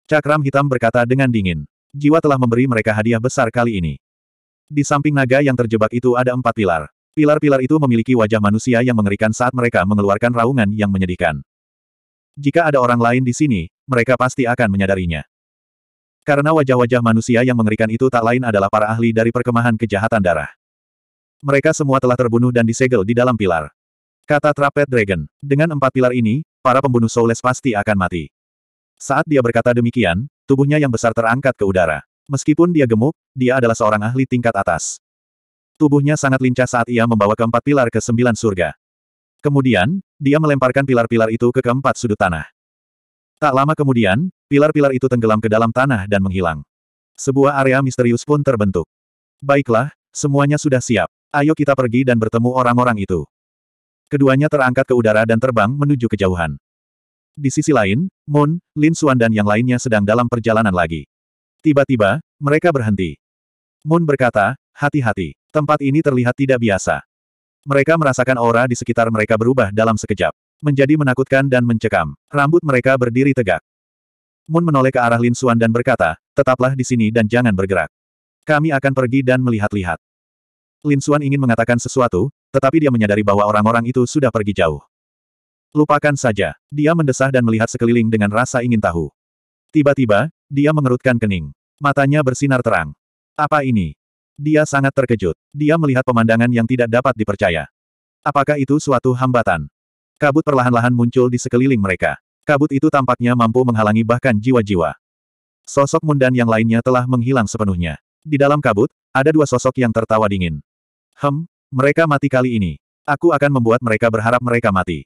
Speaker 1: Cakram hitam berkata dengan dingin. Jiwa telah memberi mereka hadiah besar kali ini. Di samping naga yang terjebak itu ada empat pilar. Pilar-pilar itu memiliki wajah manusia yang mengerikan saat mereka mengeluarkan raungan yang menyedihkan. Jika ada orang lain di sini, mereka pasti akan menyadarinya. Karena wajah-wajah manusia yang mengerikan itu tak lain adalah para ahli dari perkemahan kejahatan darah. Mereka semua telah terbunuh dan disegel di dalam pilar. Kata Trapet Dragon, dengan empat pilar ini, para pembunuh Soulless pasti akan mati. Saat dia berkata demikian, tubuhnya yang besar terangkat ke udara. Meskipun dia gemuk, dia adalah seorang ahli tingkat atas. Tubuhnya sangat lincah saat ia membawa keempat pilar ke sembilan surga. Kemudian, dia melemparkan pilar-pilar itu ke keempat sudut tanah. Tak lama kemudian, pilar-pilar itu tenggelam ke dalam tanah dan menghilang. Sebuah area misterius pun terbentuk. Baiklah, semuanya sudah siap. Ayo kita pergi dan bertemu orang-orang itu. Keduanya terangkat ke udara dan terbang menuju kejauhan. Di sisi lain, Moon, Lin Xuan dan yang lainnya sedang dalam perjalanan lagi. Tiba-tiba, mereka berhenti. Moon berkata, hati-hati, tempat ini terlihat tidak biasa. Mereka merasakan aura di sekitar mereka berubah dalam sekejap. Menjadi menakutkan dan mencekam. Rambut mereka berdiri tegak. Moon menoleh ke arah Lin Suan dan berkata, tetaplah di sini dan jangan bergerak. Kami akan pergi dan melihat-lihat. Lin Suan ingin mengatakan sesuatu, tetapi dia menyadari bahwa orang-orang itu sudah pergi jauh. Lupakan saja. Dia mendesah dan melihat sekeliling dengan rasa ingin tahu. Tiba-tiba, dia mengerutkan kening. Matanya bersinar terang. Apa ini? Dia sangat terkejut. Dia melihat pemandangan yang tidak dapat dipercaya. Apakah itu suatu hambatan? Kabut perlahan-lahan muncul di sekeliling mereka. Kabut itu tampaknya mampu menghalangi bahkan jiwa-jiwa. Sosok Mundan yang lainnya telah menghilang sepenuhnya. Di dalam kabut, ada dua sosok yang tertawa dingin. Hem, mereka mati kali ini. Aku akan membuat mereka berharap mereka mati.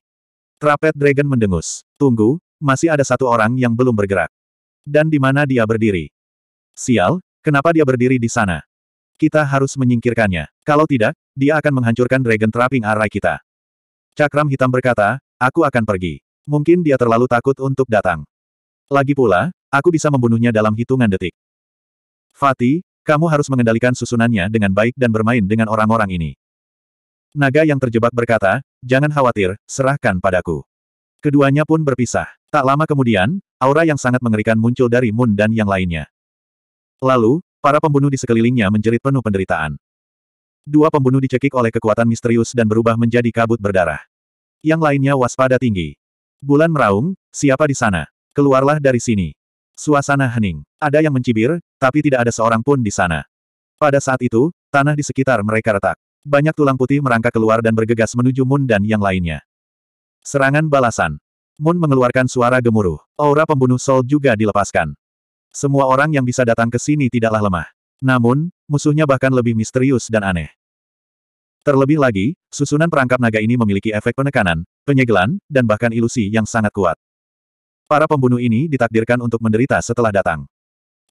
Speaker 1: Trapet Dragon mendengus. Tunggu, masih ada satu orang yang belum bergerak. Dan di mana dia berdiri? Sial, kenapa dia berdiri di sana? Kita harus menyingkirkannya. Kalau tidak, dia akan menghancurkan Dragon Trapping Array kita. Cakram hitam berkata, aku akan pergi. Mungkin dia terlalu takut untuk datang. Lagi pula, aku bisa membunuhnya dalam hitungan detik. Fati, kamu harus mengendalikan susunannya dengan baik dan bermain dengan orang-orang ini. Naga yang terjebak berkata, jangan khawatir, serahkan padaku. Keduanya pun berpisah. Tak lama kemudian, aura yang sangat mengerikan muncul dari Moon dan yang lainnya. Lalu, para pembunuh di sekelilingnya menjerit penuh penderitaan. Dua pembunuh dicekik oleh kekuatan misterius dan berubah menjadi kabut berdarah. Yang lainnya waspada tinggi. Bulan meraung, siapa di sana? Keluarlah dari sini. Suasana hening. Ada yang mencibir, tapi tidak ada seorang pun di sana. Pada saat itu, tanah di sekitar mereka retak. Banyak tulang putih merangkak keluar dan bergegas menuju Moon dan yang lainnya. Serangan balasan. Moon mengeluarkan suara gemuruh. Aura pembunuh Sol juga dilepaskan. Semua orang yang bisa datang ke sini tidaklah lemah. Namun, musuhnya bahkan lebih misterius dan aneh. Terlebih lagi, susunan perangkap naga ini memiliki efek penekanan, penyegelan, dan bahkan ilusi yang sangat kuat. Para pembunuh ini ditakdirkan untuk menderita setelah datang.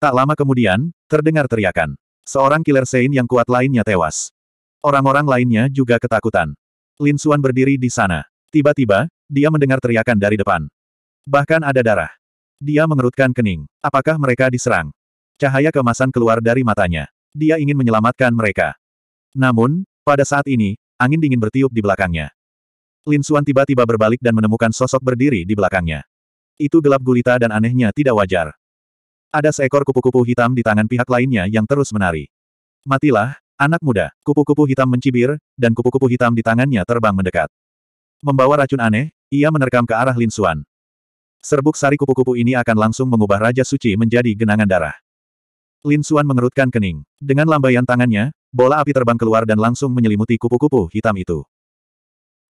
Speaker 1: Tak lama kemudian, terdengar teriakan. Seorang killer Sein yang kuat lainnya tewas. Orang-orang lainnya juga ketakutan. Lin Suan berdiri di sana. Tiba-tiba, dia mendengar teriakan dari depan. Bahkan ada darah. Dia mengerutkan kening. Apakah mereka diserang? Cahaya kemasan keluar dari matanya. Dia ingin menyelamatkan mereka. Namun, pada saat ini, angin dingin bertiup di belakangnya. Lin Xuan tiba-tiba berbalik dan menemukan sosok berdiri di belakangnya. Itu gelap gulita dan anehnya tidak wajar. Ada seekor kupu-kupu hitam di tangan pihak lainnya yang terus menari. Matilah, anak muda. Kupu-kupu hitam mencibir, dan kupu-kupu hitam di tangannya terbang mendekat. Membawa racun aneh, ia menerkam ke arah Lin Suan. Serbuk sari kupu-kupu ini akan langsung mengubah Raja Suci menjadi genangan darah. Lin Suan mengerutkan kening. Dengan lambaian tangannya, bola api terbang keluar dan langsung menyelimuti kupu-kupu hitam itu.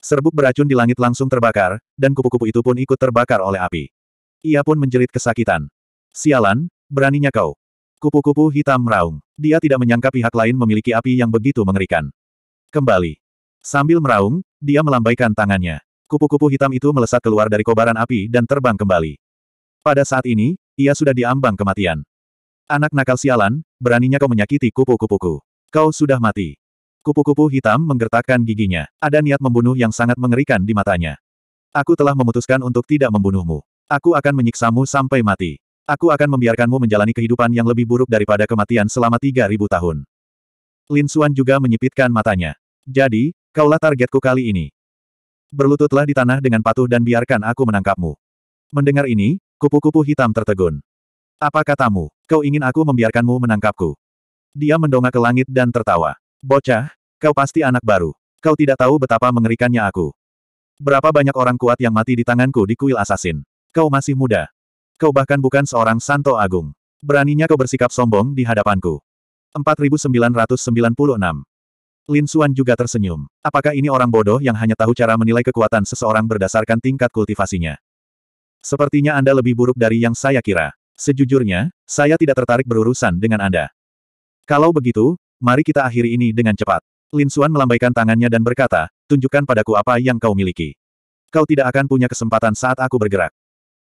Speaker 1: Serbuk beracun di langit langsung terbakar, dan kupu-kupu itu pun ikut terbakar oleh api. Ia pun menjerit kesakitan. Sialan, beraninya kau. Kupu-kupu hitam meraung. Dia tidak menyangka pihak lain memiliki api yang begitu mengerikan. Kembali. Sambil meraung, dia melambaikan tangannya. Kupu-kupu hitam itu melesat keluar dari kobaran api dan terbang kembali. Pada saat ini, ia sudah diambang kematian. Anak nakal sialan, beraninya kau menyakiti kupu-kupuku. Kau sudah mati. Kupu-kupu hitam menggertakkan giginya. Ada niat membunuh yang sangat mengerikan di matanya. Aku telah memutuskan untuk tidak membunuhmu. Aku akan menyiksamu sampai mati. Aku akan membiarkanmu menjalani kehidupan yang lebih buruk daripada kematian selama 3.000 tahun. Lin Xuan juga menyipitkan matanya. Jadi, Kaulah targetku kali ini. Berlututlah di tanah dengan patuh dan biarkan aku menangkapmu. Mendengar ini, kupu-kupu hitam tertegun. Apa katamu? Kau ingin aku membiarkanmu menangkapku? Dia mendongak ke langit dan tertawa. Bocah, kau pasti anak baru. Kau tidak tahu betapa mengerikannya aku. Berapa banyak orang kuat yang mati di tanganku di kuil asasin. Kau masih muda. Kau bahkan bukan seorang santo agung. Beraninya kau bersikap sombong di hadapanku. 4996 Lin Suan juga tersenyum. Apakah ini orang bodoh yang hanya tahu cara menilai kekuatan seseorang berdasarkan tingkat kultivasinya? Sepertinya Anda lebih buruk dari yang saya kira. Sejujurnya, saya tidak tertarik berurusan dengan Anda. Kalau begitu, mari kita akhiri ini dengan cepat. Lin Suan melambaikan tangannya dan berkata, tunjukkan padaku apa yang kau miliki. Kau tidak akan punya kesempatan saat aku bergerak.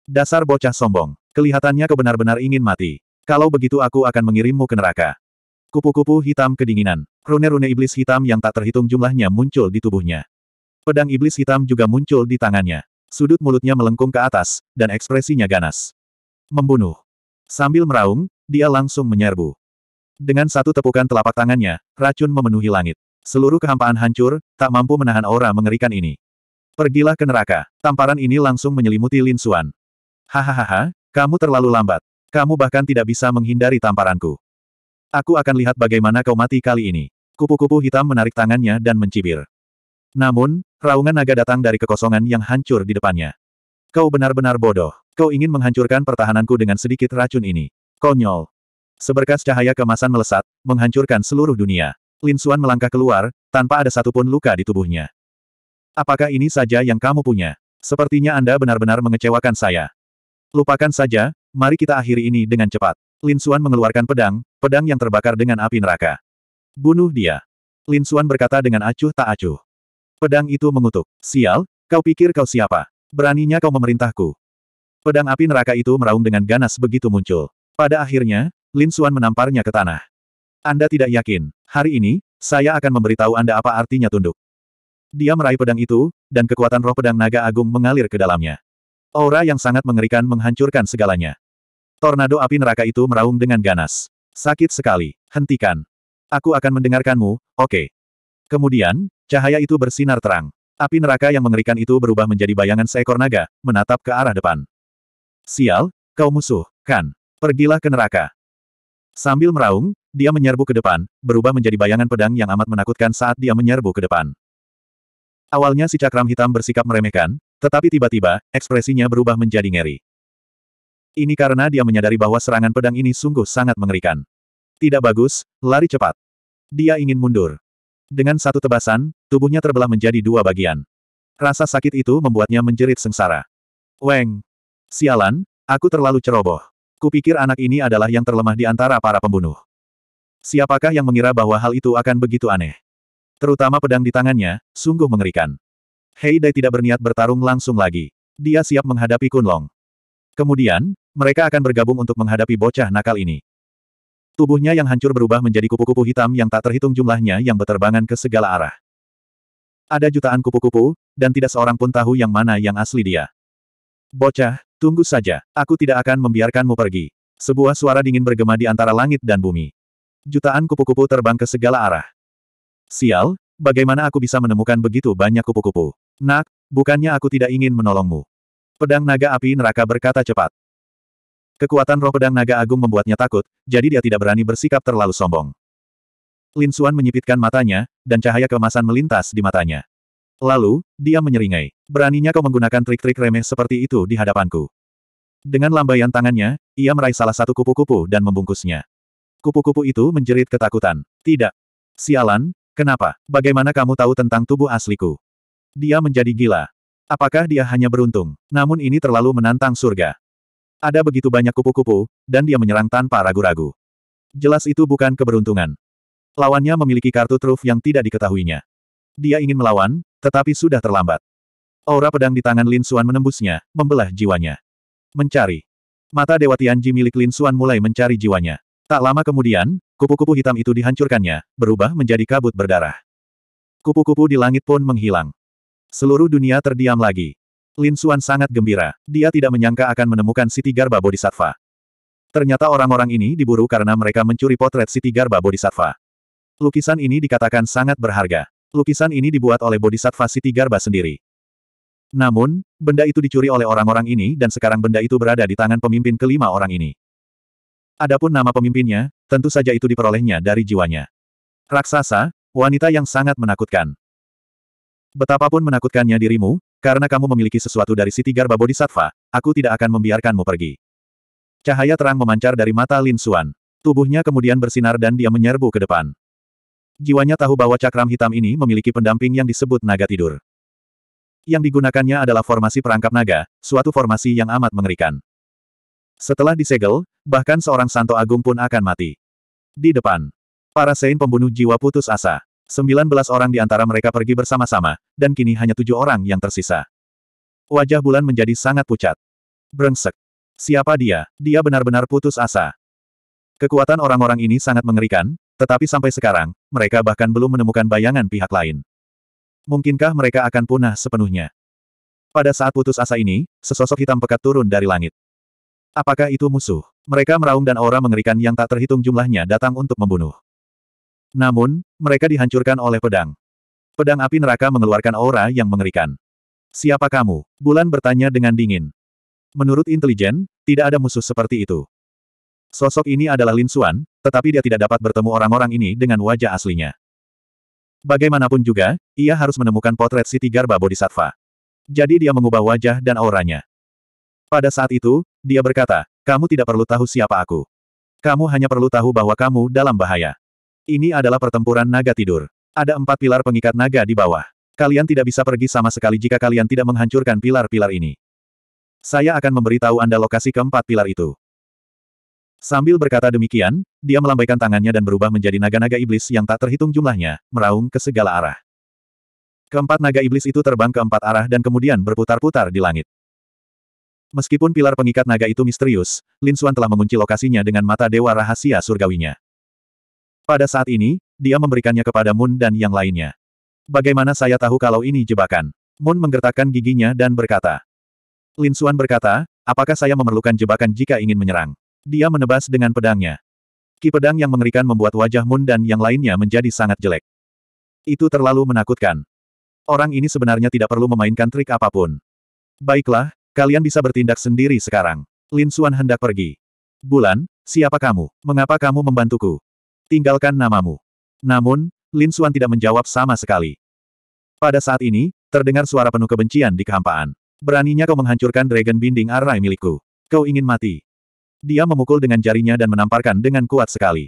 Speaker 1: Dasar bocah sombong. Kelihatannya kau benar-benar ingin mati. Kalau begitu aku akan mengirimmu ke neraka. Kupu-kupu hitam kedinginan. Rune-rune iblis hitam yang tak terhitung jumlahnya muncul di tubuhnya. Pedang iblis hitam juga muncul di tangannya. Sudut mulutnya melengkung ke atas, dan ekspresinya ganas. Membunuh. Sambil meraung, dia langsung menyerbu. Dengan satu tepukan telapak tangannya, racun memenuhi langit. Seluruh kehampaan hancur, tak mampu menahan aura mengerikan ini. Pergilah ke neraka. Tamparan ini langsung menyelimuti Lin Xuan. Hahaha, kamu terlalu lambat. Kamu bahkan tidak bisa menghindari tamparanku. Aku akan lihat bagaimana kau mati kali ini. Kupu-kupu hitam menarik tangannya dan mencibir. Namun, raungan naga datang dari kekosongan yang hancur di depannya. Kau benar-benar bodoh. Kau ingin menghancurkan pertahananku dengan sedikit racun ini. Konyol. Seberkas cahaya kemasan melesat, menghancurkan seluruh dunia. Lin Xuan melangkah keluar, tanpa ada satupun luka di tubuhnya. Apakah ini saja yang kamu punya? Sepertinya Anda benar-benar mengecewakan saya. Lupakan saja, mari kita akhiri ini dengan cepat. Lin Xuan mengeluarkan pedang, pedang yang terbakar dengan api neraka. Bunuh dia. Lin Xuan berkata dengan acuh tak acuh. Pedang itu mengutuk. Sial, kau pikir kau siapa? Beraninya kau memerintahku. Pedang api neraka itu meraung dengan ganas begitu muncul. Pada akhirnya, Lin Xuan menamparnya ke tanah. Anda tidak yakin. Hari ini, saya akan memberitahu Anda apa artinya tunduk. Dia meraih pedang itu, dan kekuatan roh pedang naga agung mengalir ke dalamnya. Aura yang sangat mengerikan menghancurkan segalanya. Tornado api neraka itu meraung dengan ganas. Sakit sekali. Hentikan. Aku akan mendengarkanmu, oke. Okay. Kemudian, cahaya itu bersinar terang. Api neraka yang mengerikan itu berubah menjadi bayangan seekor naga, menatap ke arah depan. Sial, kau musuh, kan? Pergilah ke neraka. Sambil meraung, dia menyerbu ke depan, berubah menjadi bayangan pedang yang amat menakutkan saat dia menyerbu ke depan. Awalnya si cakram hitam bersikap meremehkan, tetapi tiba-tiba, ekspresinya berubah menjadi ngeri. Ini karena dia menyadari bahwa serangan pedang ini sungguh sangat mengerikan. Tidak bagus, lari cepat. Dia ingin mundur. Dengan satu tebasan, tubuhnya terbelah menjadi dua bagian. Rasa sakit itu membuatnya menjerit sengsara. Weng! Sialan, aku terlalu ceroboh. Kupikir anak ini adalah yang terlemah di antara para pembunuh. Siapakah yang mengira bahwa hal itu akan begitu aneh? Terutama pedang di tangannya, sungguh mengerikan. Heidai tidak berniat bertarung langsung lagi. Dia siap menghadapi Kunlong. Kemudian, mereka akan bergabung untuk menghadapi bocah nakal ini. Tubuhnya yang hancur berubah menjadi kupu-kupu hitam yang tak terhitung jumlahnya yang beterbangan ke segala arah. Ada jutaan kupu-kupu, dan tidak seorang pun tahu yang mana yang asli dia. Bocah, tunggu saja, aku tidak akan membiarkanmu pergi. Sebuah suara dingin bergema di antara langit dan bumi. Jutaan kupu-kupu terbang ke segala arah. Sial, bagaimana aku bisa menemukan begitu banyak kupu-kupu? Nak, bukannya aku tidak ingin menolongmu. Pedang naga api neraka berkata cepat. Kekuatan roh pedang naga agung membuatnya takut, jadi dia tidak berani bersikap terlalu sombong. Lin Suan menyipitkan matanya, dan cahaya kemasan melintas di matanya. Lalu, dia menyeringai. Beraninya kau menggunakan trik-trik remeh seperti itu di hadapanku. Dengan lambaian tangannya, ia meraih salah satu kupu-kupu dan membungkusnya. Kupu-kupu itu menjerit ketakutan. Tidak. Sialan, kenapa? Bagaimana kamu tahu tentang tubuh asliku? Dia menjadi gila. Apakah dia hanya beruntung? Namun ini terlalu menantang surga. Ada begitu banyak kupu-kupu, dan dia menyerang tanpa ragu-ragu. Jelas itu bukan keberuntungan. Lawannya memiliki kartu truf yang tidak diketahuinya. Dia ingin melawan, tetapi sudah terlambat. Aura pedang di tangan Lin Xuan menembusnya, membelah jiwanya. Mencari. Mata Dewa Tianji milik Lin Xuan mulai mencari jiwanya. Tak lama kemudian, kupu-kupu hitam itu dihancurkannya, berubah menjadi kabut berdarah. Kupu-kupu di langit pun menghilang. Seluruh dunia terdiam lagi. Lin Suan sangat gembira. Dia tidak menyangka akan menemukan Siti Garba Bodhisattva. Ternyata orang-orang ini diburu karena mereka mencuri potret Siti Garba Bodhisattva. Lukisan ini dikatakan sangat berharga. Lukisan ini dibuat oleh Bodhisattva Siti Garba sendiri. Namun, benda itu dicuri oleh orang-orang ini dan sekarang benda itu berada di tangan pemimpin kelima orang ini. Adapun nama pemimpinnya, tentu saja itu diperolehnya dari jiwanya. Raksasa, wanita yang sangat menakutkan. Betapapun menakutkannya dirimu, karena kamu memiliki sesuatu dari Siti Garba Bodhisattva, aku tidak akan membiarkanmu pergi. Cahaya terang memancar dari mata Lin Xuan. Tubuhnya kemudian bersinar dan dia menyerbu ke depan. Jiwanya tahu bahwa cakram hitam ini memiliki pendamping yang disebut naga tidur. Yang digunakannya adalah formasi perangkap naga, suatu formasi yang amat mengerikan. Setelah disegel, bahkan seorang santo agung pun akan mati. Di depan, para sein pembunuh jiwa putus asa. 19 orang di antara mereka pergi bersama-sama, dan kini hanya tujuh orang yang tersisa. Wajah bulan menjadi sangat pucat. Brengsek. Siapa dia? Dia benar-benar putus asa. Kekuatan orang-orang ini sangat mengerikan, tetapi sampai sekarang, mereka bahkan belum menemukan bayangan pihak lain. Mungkinkah mereka akan punah sepenuhnya? Pada saat putus asa ini, sesosok hitam pekat turun dari langit. Apakah itu musuh? Mereka meraung dan aura mengerikan yang tak terhitung jumlahnya datang untuk membunuh. Namun, mereka dihancurkan oleh pedang. Pedang api neraka mengeluarkan aura yang mengerikan. Siapa kamu? Bulan bertanya dengan dingin. Menurut intelijen, tidak ada musuh seperti itu. Sosok ini adalah Lin Xuan, tetapi dia tidak dapat bertemu orang-orang ini dengan wajah aslinya. Bagaimanapun juga, ia harus menemukan potret Siti Garba Bodhisattva. Jadi dia mengubah wajah dan auranya. Pada saat itu, dia berkata, kamu tidak perlu tahu siapa aku. Kamu hanya perlu tahu bahwa kamu dalam bahaya. Ini adalah pertempuran naga tidur. Ada empat pilar pengikat naga di bawah. Kalian tidak bisa pergi sama sekali jika kalian tidak menghancurkan pilar-pilar ini. Saya akan memberitahu Anda lokasi keempat pilar itu. Sambil berkata demikian, dia melambaikan tangannya dan berubah menjadi naga-naga iblis yang tak terhitung jumlahnya, meraung ke segala arah. Keempat naga iblis itu terbang ke empat arah dan kemudian berputar-putar di langit. Meskipun pilar pengikat naga itu misterius, Lin Suan telah mengunci lokasinya dengan mata dewa rahasia surgawinya. Pada saat ini, dia memberikannya kepada Moon dan yang lainnya. Bagaimana saya tahu kalau ini jebakan? Moon menggertakkan giginya dan berkata. Lin Suan berkata, apakah saya memerlukan jebakan jika ingin menyerang? Dia menebas dengan pedangnya. Ki pedang yang mengerikan membuat wajah Moon dan yang lainnya menjadi sangat jelek. Itu terlalu menakutkan. Orang ini sebenarnya tidak perlu memainkan trik apapun. Baiklah, kalian bisa bertindak sendiri sekarang. Lin Suan hendak pergi. Bulan, siapa kamu? Mengapa kamu membantuku? tinggalkan namamu. Namun, Lin Suan tidak menjawab sama sekali. Pada saat ini, terdengar suara penuh kebencian di kehampaan. Beraninya kau menghancurkan Dragon Binding Array milikku. Kau ingin mati. Dia memukul dengan jarinya dan menamparkan dengan kuat sekali.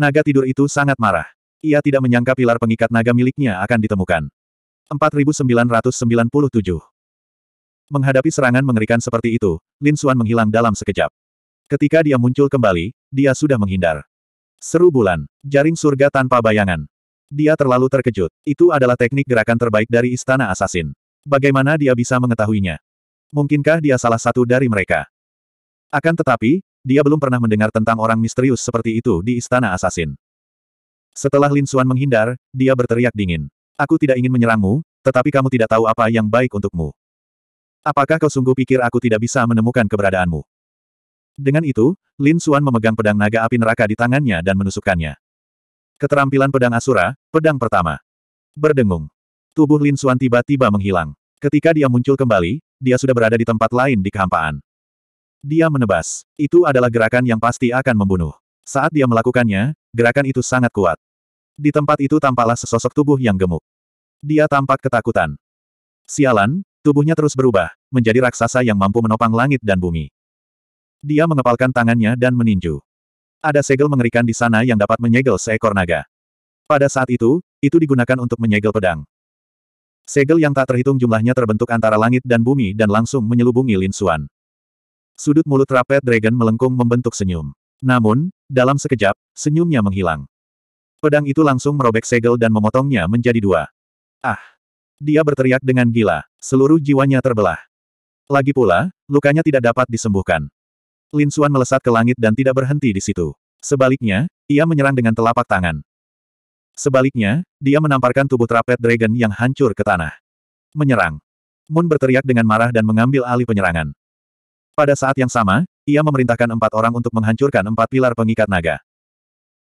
Speaker 1: Naga tidur itu sangat marah. Ia tidak menyangka pilar pengikat naga miliknya akan ditemukan. 4997 Menghadapi serangan mengerikan seperti itu, Lin Suan menghilang dalam sekejap. Ketika dia muncul kembali, dia sudah menghindar. Seru bulan. Jaring surga tanpa bayangan. Dia terlalu terkejut. Itu adalah teknik gerakan terbaik dari Istana Asasin. Bagaimana dia bisa mengetahuinya? Mungkinkah dia salah satu dari mereka? Akan tetapi, dia belum pernah mendengar tentang orang misterius seperti itu di Istana Asasin. Setelah Lin Xuan menghindar, dia berteriak dingin. Aku tidak ingin menyerangmu, tetapi kamu tidak tahu apa yang baik untukmu. Apakah kau sungguh pikir aku tidak bisa menemukan keberadaanmu? Dengan itu, Lin Suan memegang pedang naga api neraka di tangannya dan menusukkannya. Keterampilan pedang Asura, pedang pertama. Berdengung. Tubuh Lin Suan tiba-tiba menghilang. Ketika dia muncul kembali, dia sudah berada di tempat lain di kehampaan. Dia menebas. Itu adalah gerakan yang pasti akan membunuh. Saat dia melakukannya, gerakan itu sangat kuat. Di tempat itu tampaklah sesosok tubuh yang gemuk. Dia tampak ketakutan. Sialan, tubuhnya terus berubah, menjadi raksasa yang mampu menopang langit dan bumi. Dia mengepalkan tangannya dan meninju. Ada segel mengerikan di sana yang dapat menyegel seekor naga. Pada saat itu, itu digunakan untuk menyegel pedang. Segel yang tak terhitung jumlahnya terbentuk antara langit dan bumi dan langsung menyelubungi Lin Xuan. Sudut mulut rapet dragon melengkung membentuk senyum. Namun, dalam sekejap, senyumnya menghilang. Pedang itu langsung merobek segel dan memotongnya menjadi dua. Ah! Dia berteriak dengan gila, seluruh jiwanya terbelah. Lagi pula, lukanya tidak dapat disembuhkan. Lin Xuan melesat ke langit dan tidak berhenti di situ. Sebaliknya, ia menyerang dengan telapak tangan. Sebaliknya, dia menamparkan tubuh trapet dragon yang hancur ke tanah. Menyerang. Moon berteriak dengan marah dan mengambil alih penyerangan. Pada saat yang sama, ia memerintahkan empat orang untuk menghancurkan empat pilar pengikat naga.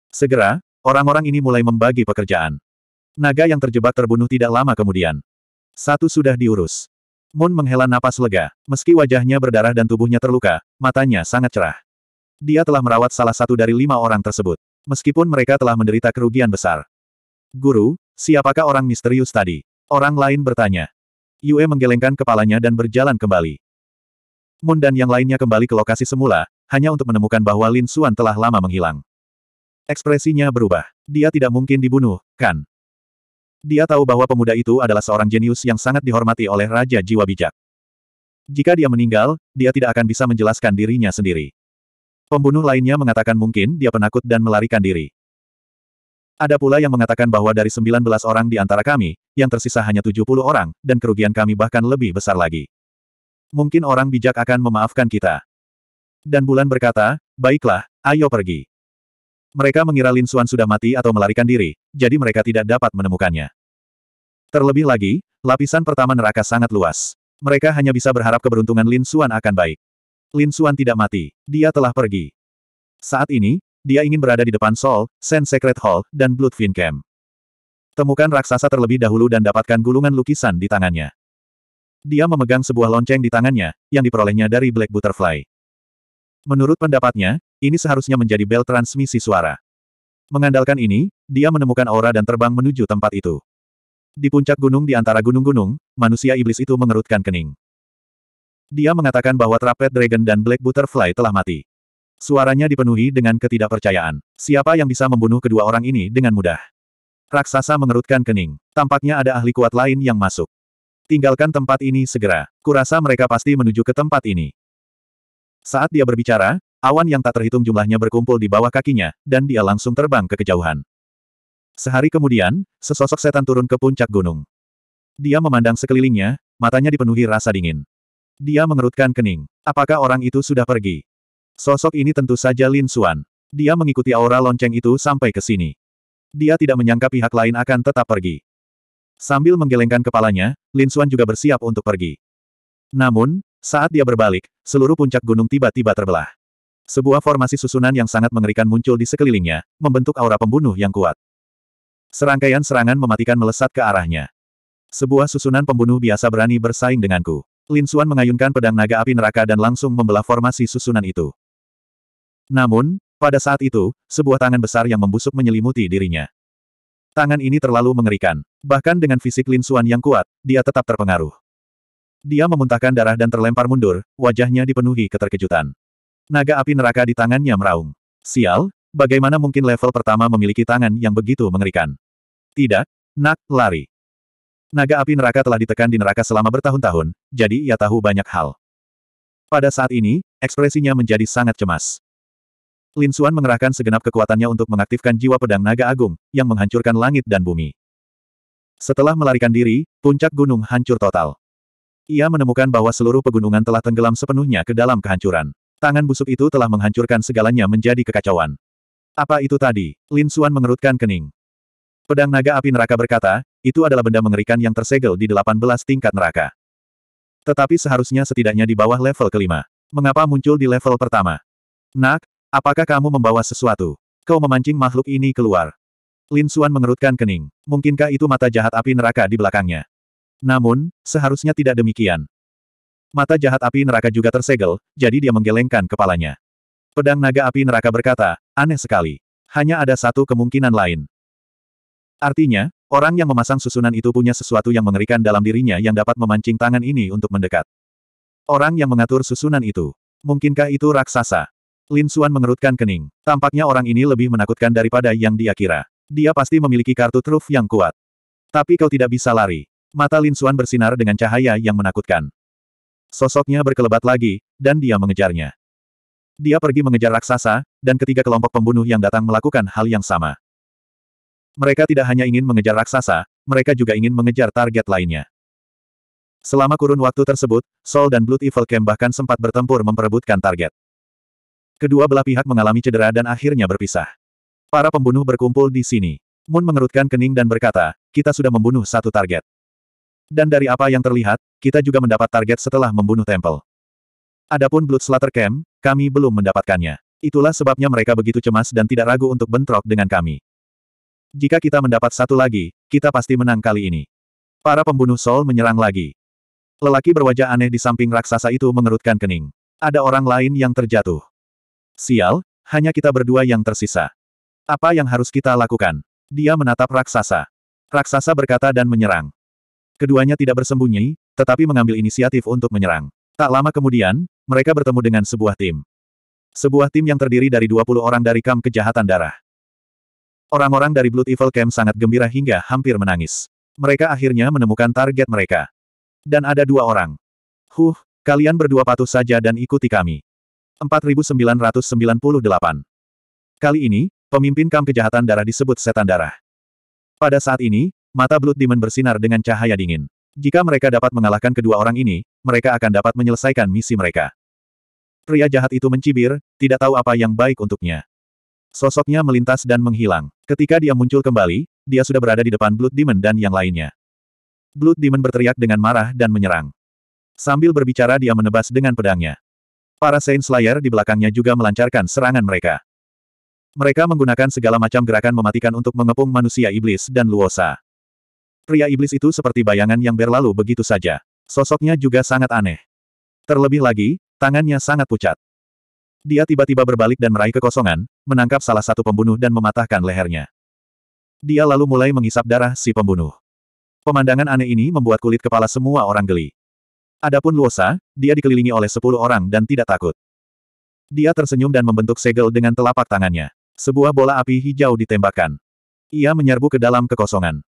Speaker 1: Segera, orang-orang ini mulai membagi pekerjaan. Naga yang terjebak terbunuh tidak lama kemudian. Satu sudah diurus. Mun menghela napas lega, meski wajahnya berdarah dan tubuhnya terluka, matanya sangat cerah. Dia telah merawat salah satu dari lima orang tersebut. Meskipun mereka telah menderita kerugian besar. Guru, siapakah orang misterius tadi? Orang lain bertanya. Yue menggelengkan kepalanya dan berjalan kembali. Mun dan yang lainnya kembali ke lokasi semula, hanya untuk menemukan bahwa Lin Xuan telah lama menghilang. Ekspresinya berubah. Dia tidak mungkin dibunuh, kan? Dia tahu bahwa pemuda itu adalah seorang jenius yang sangat dihormati oleh Raja Jiwa Bijak. Jika dia meninggal, dia tidak akan bisa menjelaskan dirinya sendiri. Pembunuh lainnya mengatakan mungkin dia penakut dan melarikan diri. Ada pula yang mengatakan bahwa dari 19 orang di antara kami, yang tersisa hanya 70 orang, dan kerugian kami bahkan lebih besar lagi. Mungkin orang bijak akan memaafkan kita. Dan Bulan berkata, baiklah, ayo pergi. Mereka mengira Lin Xuan sudah mati atau melarikan diri, jadi mereka tidak dapat menemukannya. Terlebih lagi, lapisan pertama neraka sangat luas. Mereka hanya bisa berharap keberuntungan Lin Xuan akan baik. Lin Xuan tidak mati, dia telah pergi. Saat ini, dia ingin berada di depan Sol, Sen Secret Hall, dan Bloodfin Camp. Temukan raksasa terlebih dahulu dan dapatkan gulungan lukisan di tangannya. Dia memegang sebuah lonceng di tangannya, yang diperolehnya dari Black Butterfly. Menurut pendapatnya, ini seharusnya menjadi bel transmisi suara. Mengandalkan ini, dia menemukan aura dan terbang menuju tempat itu. Di puncak gunung di antara gunung-gunung, manusia iblis itu mengerutkan kening. Dia mengatakan bahwa Trapet Dragon dan Black Butterfly telah mati. Suaranya dipenuhi dengan ketidakpercayaan. Siapa yang bisa membunuh kedua orang ini dengan mudah? Raksasa mengerutkan kening. Tampaknya ada ahli kuat lain yang masuk. Tinggalkan tempat ini segera. Kurasa mereka pasti menuju ke tempat ini. Saat dia berbicara, awan yang tak terhitung jumlahnya berkumpul di bawah kakinya, dan dia langsung terbang ke kejauhan. Sehari kemudian, sesosok setan turun ke puncak gunung. Dia memandang sekelilingnya, matanya dipenuhi rasa dingin. Dia mengerutkan kening. Apakah orang itu sudah pergi? Sosok ini tentu saja Lin Suan. Dia mengikuti aura lonceng itu sampai ke sini. Dia tidak menyangka pihak lain akan tetap pergi. Sambil menggelengkan kepalanya, Lin Suan juga bersiap untuk pergi. Namun, saat dia berbalik, seluruh puncak gunung tiba-tiba terbelah. Sebuah formasi susunan yang sangat mengerikan muncul di sekelilingnya, membentuk aura pembunuh yang kuat. Serangkaian serangan mematikan melesat ke arahnya. Sebuah susunan pembunuh biasa berani bersaing denganku. Lin Xuan mengayunkan pedang naga api neraka dan langsung membelah formasi susunan itu. Namun, pada saat itu, sebuah tangan besar yang membusuk menyelimuti dirinya. Tangan ini terlalu mengerikan. Bahkan dengan fisik Lin Xuan yang kuat, dia tetap terpengaruh. Dia memuntahkan darah dan terlempar mundur, wajahnya dipenuhi keterkejutan. Naga api neraka di tangannya meraung. Sial, bagaimana mungkin level pertama memiliki tangan yang begitu mengerikan? Tidak, nak, lari. Naga api neraka telah ditekan di neraka selama bertahun-tahun, jadi ia tahu banyak hal. Pada saat ini, ekspresinya menjadi sangat cemas. Lin Suan mengerahkan segenap kekuatannya untuk mengaktifkan jiwa pedang naga agung, yang menghancurkan langit dan bumi. Setelah melarikan diri, puncak gunung hancur total. Ia menemukan bahwa seluruh pegunungan telah tenggelam sepenuhnya ke dalam kehancuran. Tangan busuk itu telah menghancurkan segalanya menjadi kekacauan. Apa itu tadi? Lin Xuan mengerutkan kening. Pedang naga api neraka berkata, itu adalah benda mengerikan yang tersegel di 18 tingkat neraka. Tetapi seharusnya setidaknya di bawah level kelima. Mengapa muncul di level pertama? Nak, apakah kamu membawa sesuatu? Kau memancing makhluk ini keluar. Lin Xuan mengerutkan kening. Mungkinkah itu mata jahat api neraka di belakangnya? Namun, seharusnya tidak demikian. Mata jahat api neraka juga tersegel, jadi dia menggelengkan kepalanya. Pedang naga api neraka berkata, aneh sekali. Hanya ada satu kemungkinan lain. Artinya, orang yang memasang susunan itu punya sesuatu yang mengerikan dalam dirinya yang dapat memancing tangan ini untuk mendekat. Orang yang mengatur susunan itu. Mungkinkah itu raksasa? Lin Suan mengerutkan kening. Tampaknya orang ini lebih menakutkan daripada yang dia kira. Dia pasti memiliki kartu truf yang kuat. Tapi kau tidak bisa lari. Mata Lin Xuan bersinar dengan cahaya yang menakutkan. Sosoknya berkelebat lagi, dan dia mengejarnya. Dia pergi mengejar raksasa, dan ketiga kelompok pembunuh yang datang melakukan hal yang sama. Mereka tidak hanya ingin mengejar raksasa, mereka juga ingin mengejar target lainnya. Selama kurun waktu tersebut, Sol dan Blood Evil Camp bahkan sempat bertempur memperebutkan target. Kedua belah pihak mengalami cedera dan akhirnya berpisah. Para pembunuh berkumpul di sini. Moon mengerutkan kening dan berkata, kita sudah membunuh satu target. Dan dari apa yang terlihat, kita juga mendapat target setelah membunuh temple. Adapun Blood Slaughter Camp, kami belum mendapatkannya. Itulah sebabnya mereka begitu cemas dan tidak ragu untuk bentrok dengan kami. Jika kita mendapat satu lagi, kita pasti menang kali ini. Para pembunuh Sol menyerang lagi. Lelaki berwajah aneh di samping raksasa itu mengerutkan kening. Ada orang lain yang terjatuh. Sial, hanya kita berdua yang tersisa. Apa yang harus kita lakukan? Dia menatap raksasa. Raksasa berkata dan menyerang. Keduanya tidak bersembunyi, tetapi mengambil inisiatif untuk menyerang. Tak lama kemudian, mereka bertemu dengan sebuah tim. Sebuah tim yang terdiri dari 20 orang dari kam kejahatan darah. Orang-orang dari Blood Evil Camp sangat gembira hingga hampir menangis. Mereka akhirnya menemukan target mereka. Dan ada dua orang. Huh, kalian berdua patuh saja dan ikuti kami. 4998. Kali ini, pemimpin kam kejahatan darah disebut setan darah. Pada saat ini, Mata Blood Demon bersinar dengan cahaya dingin. Jika mereka dapat mengalahkan kedua orang ini, mereka akan dapat menyelesaikan misi mereka. Pria jahat itu mencibir, tidak tahu apa yang baik untuknya. Sosoknya melintas dan menghilang. Ketika dia muncul kembali, dia sudah berada di depan Blood Demon dan yang lainnya. Blood Demon berteriak dengan marah dan menyerang. Sambil berbicara dia menebas dengan pedangnya. Para Saint Slayer di belakangnya juga melancarkan serangan mereka. Mereka menggunakan segala macam gerakan mematikan untuk mengepung manusia iblis dan luosa. Pria iblis itu seperti bayangan yang berlalu begitu saja. Sosoknya juga sangat aneh. Terlebih lagi, tangannya sangat pucat. Dia tiba-tiba berbalik dan meraih kekosongan, menangkap salah satu pembunuh dan mematahkan lehernya. Dia lalu mulai mengisap darah si pembunuh. Pemandangan aneh ini membuat kulit kepala semua orang geli. Adapun Luosa, dia dikelilingi oleh sepuluh orang dan tidak takut. Dia tersenyum dan membentuk segel dengan telapak tangannya. Sebuah bola api hijau ditembakkan. Ia menyerbu ke dalam kekosongan.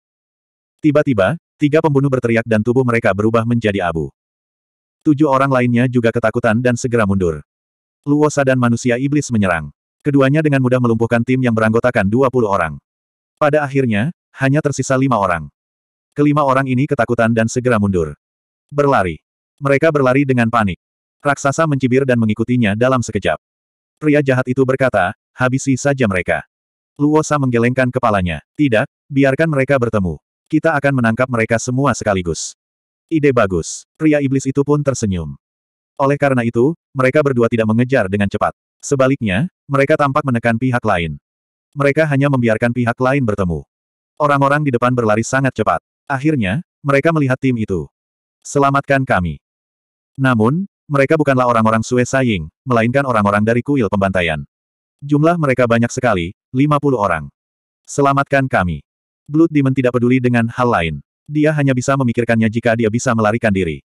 Speaker 1: Tiba-tiba, tiga pembunuh berteriak dan tubuh mereka berubah menjadi abu. Tujuh orang lainnya juga ketakutan dan segera mundur. Luosa dan manusia iblis menyerang. Keduanya dengan mudah melumpuhkan tim yang beranggotakan 20 orang. Pada akhirnya, hanya tersisa lima orang. Kelima orang ini ketakutan dan segera mundur. Berlari. Mereka berlari dengan panik. Raksasa mencibir dan mengikutinya dalam sekejap. Pria jahat itu berkata, habisi saja mereka. Luosa menggelengkan kepalanya. Tidak, biarkan mereka bertemu. Kita akan menangkap mereka semua sekaligus. Ide bagus. Pria iblis itu pun tersenyum. Oleh karena itu, mereka berdua tidak mengejar dengan cepat. Sebaliknya, mereka tampak menekan pihak lain. Mereka hanya membiarkan pihak lain bertemu. Orang-orang di depan berlari sangat cepat. Akhirnya, mereka melihat tim itu. Selamatkan kami. Namun, mereka bukanlah orang-orang Sue Saying, melainkan orang-orang dari kuil pembantaian. Jumlah mereka banyak sekali, 50 orang. Selamatkan kami. Blood Demon tidak peduli dengan hal lain. Dia hanya bisa memikirkannya jika dia bisa melarikan diri.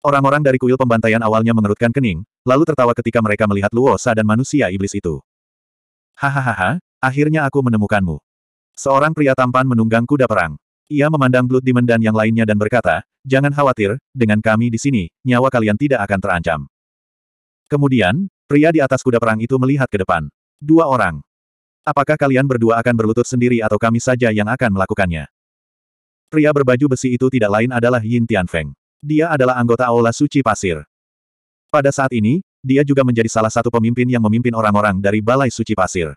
Speaker 1: Orang-orang dari kuil pembantaian awalnya mengerutkan kening, lalu tertawa ketika mereka melihat Luosa dan manusia iblis itu. Hahaha, akhirnya aku menemukanmu. Seorang pria tampan menunggang kuda perang. Ia memandang Blood Demon dan yang lainnya dan berkata, Jangan khawatir, dengan kami di sini, nyawa kalian tidak akan terancam. Kemudian, pria di atas kuda perang itu melihat ke depan. Dua orang. Apakah kalian berdua akan berlutut sendiri atau kami saja yang akan melakukannya? Pria berbaju besi itu tidak lain adalah Yin Tianfeng. Dia adalah anggota Aula Suci Pasir. Pada saat ini, dia juga menjadi salah satu pemimpin yang memimpin orang-orang dari Balai Suci Pasir.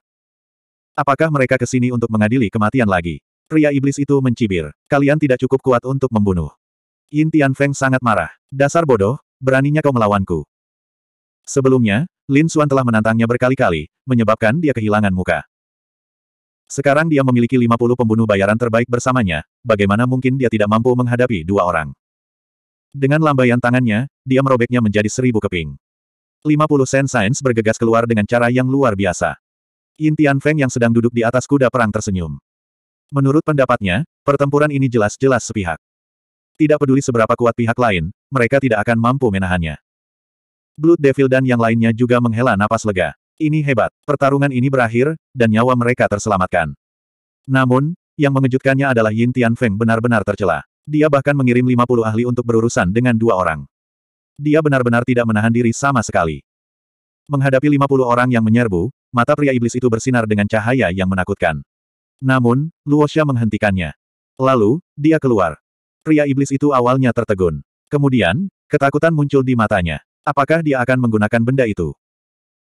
Speaker 1: Apakah mereka ke sini untuk mengadili kematian lagi? Pria iblis itu mencibir. Kalian tidak cukup kuat untuk membunuh. Yin Tianfeng sangat marah. Dasar bodoh, beraninya kau melawanku. Sebelumnya, Lin Xuan telah menantangnya berkali-kali, menyebabkan dia kehilangan muka. Sekarang dia memiliki 50 pembunuh bayaran terbaik bersamanya, bagaimana mungkin dia tidak mampu menghadapi dua orang. Dengan lambaian tangannya, dia merobeknya menjadi seribu keping. 50 Sen Sains bergegas keluar dengan cara yang luar biasa. Yin Feng yang sedang duduk di atas kuda perang tersenyum. Menurut pendapatnya, pertempuran ini jelas-jelas sepihak. Tidak peduli seberapa kuat pihak lain, mereka tidak akan mampu menahannya. Blood Devil dan yang lainnya juga menghela napas lega. Ini hebat. Pertarungan ini berakhir, dan nyawa mereka terselamatkan. Namun, yang mengejutkannya adalah Yin Tian Feng benar-benar tercela. Dia bahkan mengirim 50 ahli untuk berurusan dengan dua orang. Dia benar-benar tidak menahan diri sama sekali. Menghadapi 50 orang yang menyerbu, mata pria iblis itu bersinar dengan cahaya yang menakutkan. Namun, Luosha menghentikannya. Lalu, dia keluar. Pria iblis itu awalnya tertegun. Kemudian, ketakutan muncul di matanya. Apakah dia akan menggunakan benda itu?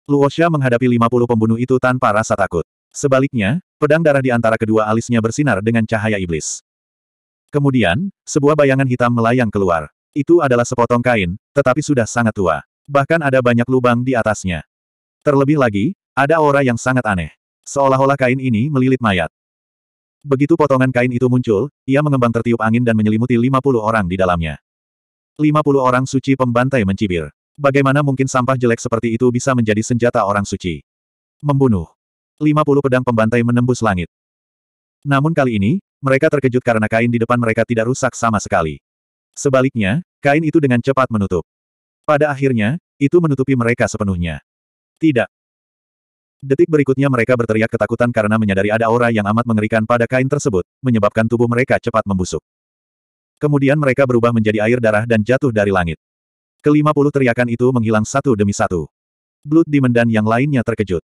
Speaker 1: Luosha menghadapi 50 pembunuh itu tanpa rasa takut. Sebaliknya, pedang darah di antara kedua alisnya bersinar dengan cahaya iblis. Kemudian, sebuah bayangan hitam melayang keluar. Itu adalah sepotong kain, tetapi sudah sangat tua. Bahkan ada banyak lubang di atasnya. Terlebih lagi, ada aura yang sangat aneh. Seolah-olah kain ini melilit mayat. Begitu potongan kain itu muncul, ia mengembang tertiup angin dan menyelimuti 50 orang di dalamnya. 50 orang suci pembantai mencibir. Bagaimana mungkin sampah jelek seperti itu bisa menjadi senjata orang suci? Membunuh. 50 pedang pembantai menembus langit. Namun kali ini, mereka terkejut karena kain di depan mereka tidak rusak sama sekali. Sebaliknya, kain itu dengan cepat menutup. Pada akhirnya, itu menutupi mereka sepenuhnya. Tidak. Detik berikutnya mereka berteriak ketakutan karena menyadari ada aura yang amat mengerikan pada kain tersebut, menyebabkan tubuh mereka cepat membusuk. Kemudian mereka berubah menjadi air darah dan jatuh dari langit. Kelima puluh teriakan itu menghilang satu demi satu. Blood Demon dan yang lainnya terkejut.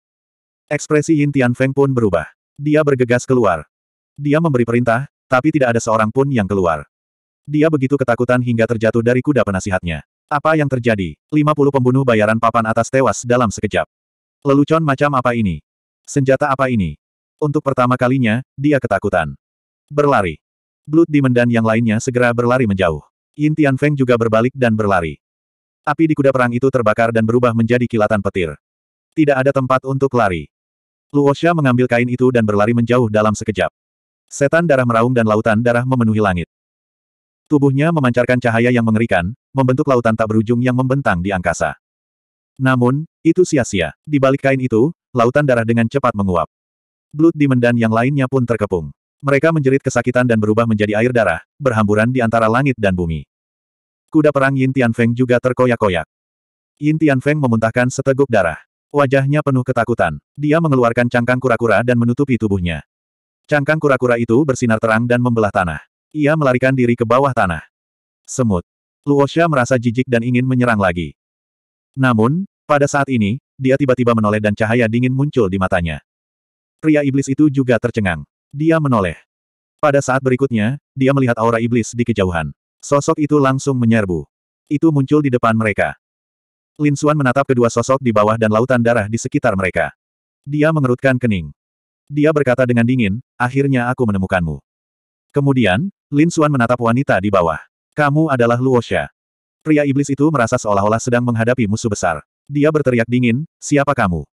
Speaker 1: Ekspresi Yin Feng pun berubah. Dia bergegas keluar. Dia memberi perintah, tapi tidak ada seorang pun yang keluar. Dia begitu ketakutan hingga terjatuh dari kuda penasihatnya. Apa yang terjadi? 50 pembunuh bayaran papan atas tewas dalam sekejap. Lelucon macam apa ini? Senjata apa ini? Untuk pertama kalinya, dia ketakutan. Berlari. Blood Demon dan yang lainnya segera berlari menjauh. Yin Feng juga berbalik dan berlari. Api di kuda perang itu terbakar dan berubah menjadi kilatan petir. Tidak ada tempat untuk lari. Luosha mengambil kain itu dan berlari menjauh dalam sekejap. Setan darah meraung dan lautan darah memenuhi langit. Tubuhnya memancarkan cahaya yang mengerikan, membentuk lautan tak berujung yang membentang di angkasa. Namun, itu sia-sia. Di balik kain itu, lautan darah dengan cepat menguap. Blood Demon dan yang lainnya pun terkepung. Mereka menjerit kesakitan dan berubah menjadi air darah, berhamburan di antara langit dan bumi. Kuda perang Yin Tian Feng juga terkoyak-koyak. Yin Tian Feng memuntahkan seteguk darah. Wajahnya penuh ketakutan. Dia mengeluarkan cangkang kura-kura dan menutupi tubuhnya. Cangkang kura-kura itu bersinar terang dan membelah tanah. Ia melarikan diri ke bawah tanah. Semut. Luosha merasa jijik dan ingin menyerang lagi. Namun, pada saat ini, dia tiba-tiba menoleh dan cahaya dingin muncul di matanya. Pria iblis itu juga tercengang. Dia menoleh. Pada saat berikutnya, dia melihat aura iblis di kejauhan. Sosok itu langsung menyerbu. Itu muncul di depan mereka. Lin Xuan menatap kedua sosok di bawah dan lautan darah di sekitar mereka. Dia mengerutkan kening. Dia berkata dengan dingin, akhirnya aku menemukanmu. Kemudian, Lin Xuan menatap wanita di bawah. Kamu adalah Luosha. Pria iblis itu merasa seolah-olah sedang menghadapi musuh besar. Dia berteriak dingin, siapa kamu?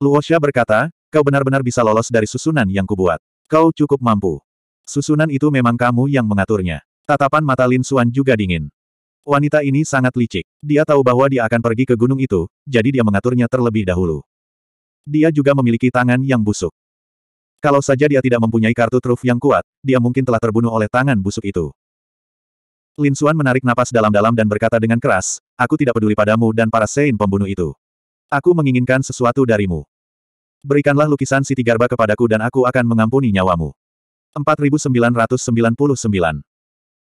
Speaker 1: Luosha berkata, kau benar-benar bisa lolos dari susunan yang kubuat. Kau cukup mampu. Susunan itu memang kamu yang mengaturnya. Tatapan mata Lin Xuan juga dingin. Wanita ini sangat licik. Dia tahu bahwa dia akan pergi ke gunung itu, jadi dia mengaturnya terlebih dahulu. Dia juga memiliki tangan yang busuk. Kalau saja dia tidak mempunyai kartu truf yang kuat, dia mungkin telah terbunuh oleh tangan busuk itu. Lin Xuan menarik napas dalam-dalam dan berkata dengan keras, Aku tidak peduli padamu dan para Sein pembunuh itu. Aku menginginkan sesuatu darimu. Berikanlah lukisan Siti Garba kepadaku dan aku akan mengampuni nyawamu. 4999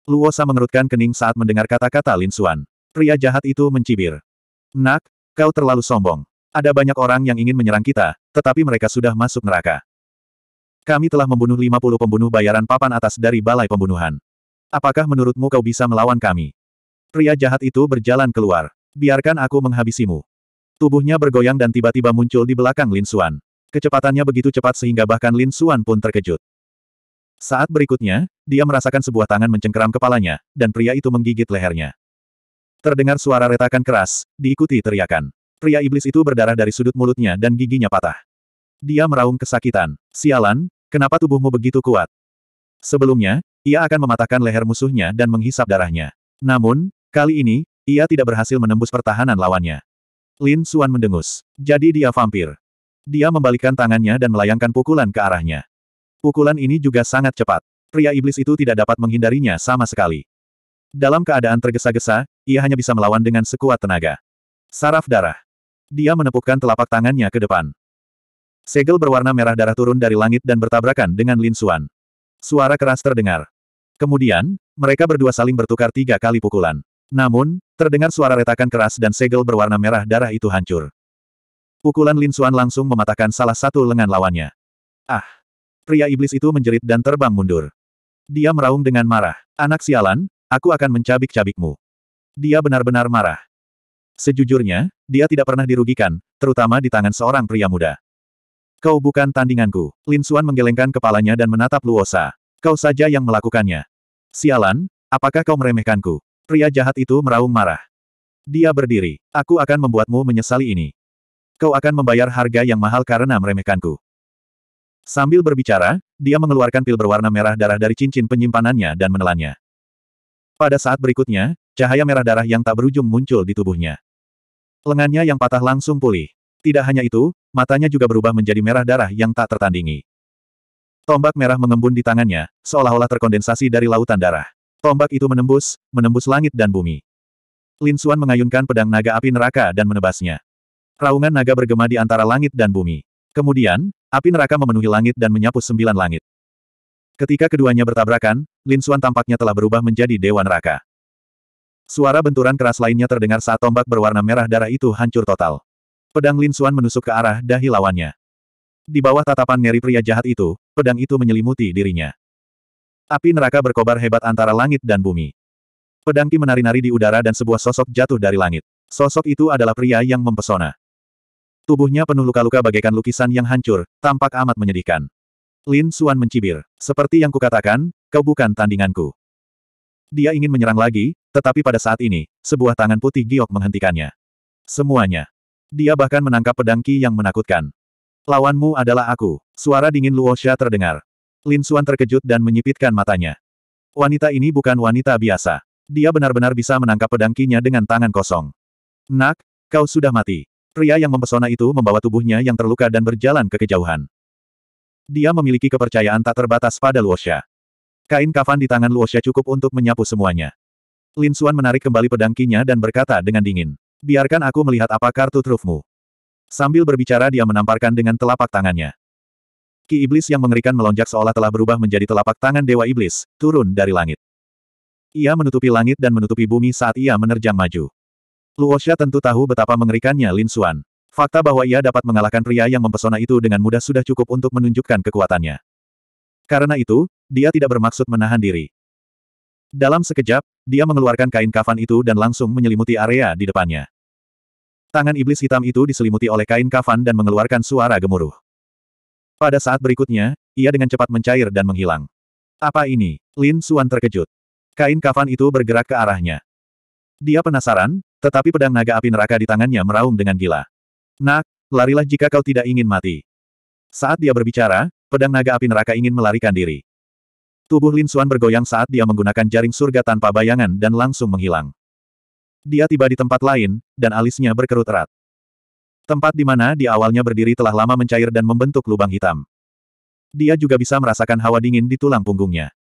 Speaker 1: Luosa mengerutkan kening saat mendengar kata-kata Lin Suan. Pria jahat itu mencibir. Nak, kau terlalu sombong. Ada banyak orang yang ingin menyerang kita, tetapi mereka sudah masuk neraka. Kami telah membunuh 50 pembunuh bayaran papan atas dari balai pembunuhan. Apakah menurutmu kau bisa melawan kami? Pria jahat itu berjalan keluar. Biarkan aku menghabisimu. Tubuhnya bergoyang dan tiba-tiba muncul di belakang Lin Suan. Kecepatannya begitu cepat sehingga bahkan Lin Suan pun terkejut. Saat berikutnya, dia merasakan sebuah tangan mencengkeram kepalanya, dan pria itu menggigit lehernya. Terdengar suara retakan keras, diikuti teriakan. Pria iblis itu berdarah dari sudut mulutnya dan giginya patah. Dia meraung kesakitan. Sialan, kenapa tubuhmu begitu kuat? Sebelumnya, ia akan mematahkan leher musuhnya dan menghisap darahnya. Namun, kali ini, ia tidak berhasil menembus pertahanan lawannya. Lin Suan mendengus. Jadi dia vampir. Dia membalikkan tangannya dan melayangkan pukulan ke arahnya. Pukulan ini juga sangat cepat. Pria iblis itu tidak dapat menghindarinya sama sekali. Dalam keadaan tergesa-gesa, ia hanya bisa melawan dengan sekuat tenaga. Saraf darah. Dia menepukkan telapak tangannya ke depan. Segel berwarna merah darah turun dari langit dan bertabrakan dengan Lin Suan. Suara keras terdengar. Kemudian, mereka berdua saling bertukar tiga kali pukulan. Namun, terdengar suara retakan keras dan segel berwarna merah darah itu hancur. Pukulan Lin Suan langsung mematahkan salah satu lengan lawannya. Ah! pria iblis itu menjerit dan terbang mundur. Dia meraung dengan marah. Anak sialan, aku akan mencabik-cabikmu. Dia benar-benar marah. Sejujurnya, dia tidak pernah dirugikan, terutama di tangan seorang pria muda. Kau bukan tandinganku. Lin Suan menggelengkan kepalanya dan menatap Luosa. Kau saja yang melakukannya. Sialan, apakah kau meremehkanku? Pria jahat itu meraung marah. Dia berdiri. Aku akan membuatmu menyesali ini. Kau akan membayar harga yang mahal karena meremehkanku. Sambil berbicara, dia mengeluarkan pil berwarna merah darah dari cincin penyimpanannya dan menelannya. Pada saat berikutnya, cahaya merah darah yang tak berujung muncul di tubuhnya. Lengannya yang patah langsung pulih. Tidak hanya itu, matanya juga berubah menjadi merah darah yang tak tertandingi. Tombak merah mengembun di tangannya, seolah-olah terkondensasi dari lautan darah. Tombak itu menembus, menembus langit dan bumi. Lin Suan mengayunkan pedang naga api neraka dan menebasnya. Raungan naga bergema di antara langit dan bumi. Kemudian, Api neraka memenuhi langit dan menyapu sembilan langit. Ketika keduanya bertabrakan, Lin Xuan tampaknya telah berubah menjadi dewa neraka. Suara benturan keras lainnya terdengar saat tombak berwarna merah darah itu hancur total. Pedang Lin Xuan menusuk ke arah dahi lawannya. Di bawah tatapan ngeri pria jahat itu, pedang itu menyelimuti dirinya. Api neraka berkobar hebat antara langit dan bumi. Pedang Ki menari-nari di udara dan sebuah sosok jatuh dari langit. Sosok itu adalah pria yang mempesona. Tubuhnya penuh luka-luka bagaikan lukisan yang hancur, tampak amat menyedihkan. Lin Suan mencibir. Seperti yang kukatakan, kau bukan tandinganku. Dia ingin menyerang lagi, tetapi pada saat ini, sebuah tangan putih giok menghentikannya. Semuanya. Dia bahkan menangkap pedang Qi yang menakutkan. Lawanmu adalah aku. Suara dingin Luosha terdengar. Lin Suan terkejut dan menyipitkan matanya. Wanita ini bukan wanita biasa. Dia benar-benar bisa menangkap pedang Qi-nya dengan tangan kosong. Nak, kau sudah mati. Pria yang mempesona itu membawa tubuhnya yang terluka dan berjalan ke kejauhan. Dia memiliki kepercayaan tak terbatas pada Luosha. Kain kafan di tangan Luosha cukup untuk menyapu semuanya. Lin Xuan menarik kembali pedangkinya dan berkata dengan dingin. Biarkan aku melihat apa kartu trufmu. Sambil berbicara dia menamparkan dengan telapak tangannya. Ki Iblis yang mengerikan melonjak seolah telah berubah menjadi telapak tangan Dewa Iblis, turun dari langit. Ia menutupi langit dan menutupi bumi saat ia menerjang maju. Luosha tentu tahu betapa mengerikannya Lin Xuan. Fakta bahwa ia dapat mengalahkan pria yang mempesona itu dengan mudah sudah cukup untuk menunjukkan kekuatannya. Karena itu, dia tidak bermaksud menahan diri. Dalam sekejap, dia mengeluarkan kain kafan itu dan langsung menyelimuti area di depannya. Tangan iblis hitam itu diselimuti oleh kain kafan dan mengeluarkan suara gemuruh. Pada saat berikutnya, ia dengan cepat mencair dan menghilang. Apa ini? Lin Suan terkejut. Kain kafan itu bergerak ke arahnya. Dia penasaran, tetapi pedang naga api neraka di tangannya meraung dengan gila. Nak, larilah jika kau tidak ingin mati. Saat dia berbicara, pedang naga api neraka ingin melarikan diri. Tubuh Lin Suan bergoyang saat dia menggunakan jaring surga tanpa bayangan dan langsung menghilang. Dia tiba di tempat lain, dan alisnya berkerut erat. Tempat di mana di awalnya berdiri telah lama mencair dan membentuk lubang hitam. Dia juga bisa merasakan hawa dingin di tulang punggungnya.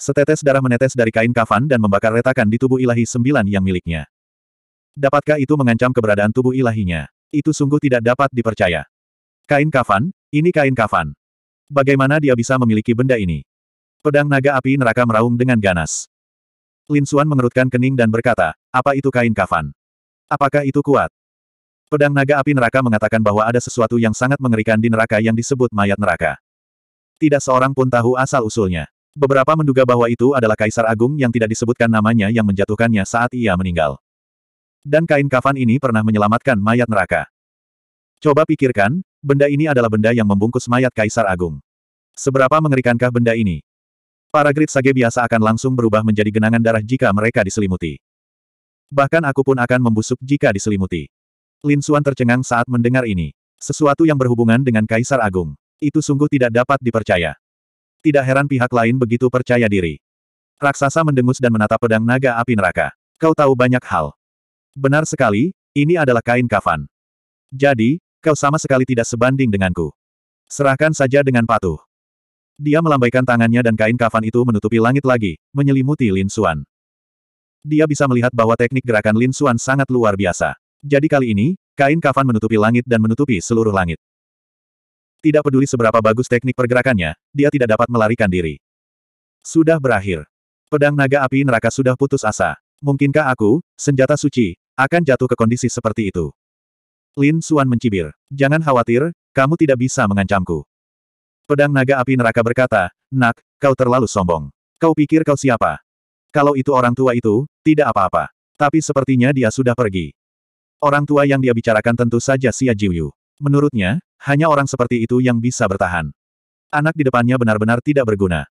Speaker 1: Setetes darah menetes dari kain kafan dan membakar retakan di tubuh ilahi sembilan yang miliknya. Dapatkah itu mengancam keberadaan tubuh ilahinya? Itu sungguh tidak dapat dipercaya. Kain kafan? Ini kain kafan. Bagaimana dia bisa memiliki benda ini? Pedang naga api neraka meraung dengan ganas. Lin Xuan mengerutkan kening dan berkata, apa itu kain kafan? Apakah itu kuat? Pedang naga api neraka mengatakan bahwa ada sesuatu yang sangat mengerikan di neraka yang disebut mayat neraka. Tidak seorang pun tahu asal-usulnya. Beberapa menduga bahwa itu adalah Kaisar Agung yang tidak disebutkan namanya yang menjatuhkannya saat ia meninggal. Dan kain kafan ini pernah menyelamatkan mayat neraka. Coba pikirkan, benda ini adalah benda yang membungkus mayat Kaisar Agung. Seberapa mengerikankah benda ini? Para grid sage biasa akan langsung berubah menjadi genangan darah jika mereka diselimuti. Bahkan aku pun akan membusuk jika diselimuti. Lin Suan tercengang saat mendengar ini. Sesuatu yang berhubungan dengan Kaisar Agung. Itu sungguh tidak dapat dipercaya. Tidak heran pihak lain begitu percaya diri. Raksasa mendengus dan menatap pedang naga api neraka. Kau tahu banyak hal. Benar sekali, ini adalah kain kafan. Jadi, kau sama sekali tidak sebanding denganku. Serahkan saja dengan patuh. Dia melambaikan tangannya dan kain kafan itu menutupi langit lagi, menyelimuti Lin Xuan. Dia bisa melihat bahwa teknik gerakan Lin Xuan sangat luar biasa. Jadi kali ini, kain kafan menutupi langit dan menutupi seluruh langit. Tidak peduli seberapa bagus teknik pergerakannya, dia tidak dapat melarikan diri. Sudah berakhir. Pedang naga api neraka sudah putus asa. Mungkinkah aku, senjata suci, akan jatuh ke kondisi seperti itu? Lin Suan mencibir. Jangan khawatir, kamu tidak bisa mengancamku. Pedang naga api neraka berkata, Nak, kau terlalu sombong. Kau pikir kau siapa? Kalau itu orang tua itu, tidak apa-apa. Tapi sepertinya dia sudah pergi. Orang tua yang dia bicarakan tentu saja Xia Jiuyu. Menurutnya, hanya orang seperti itu yang bisa bertahan. Anak di depannya benar-benar tidak berguna.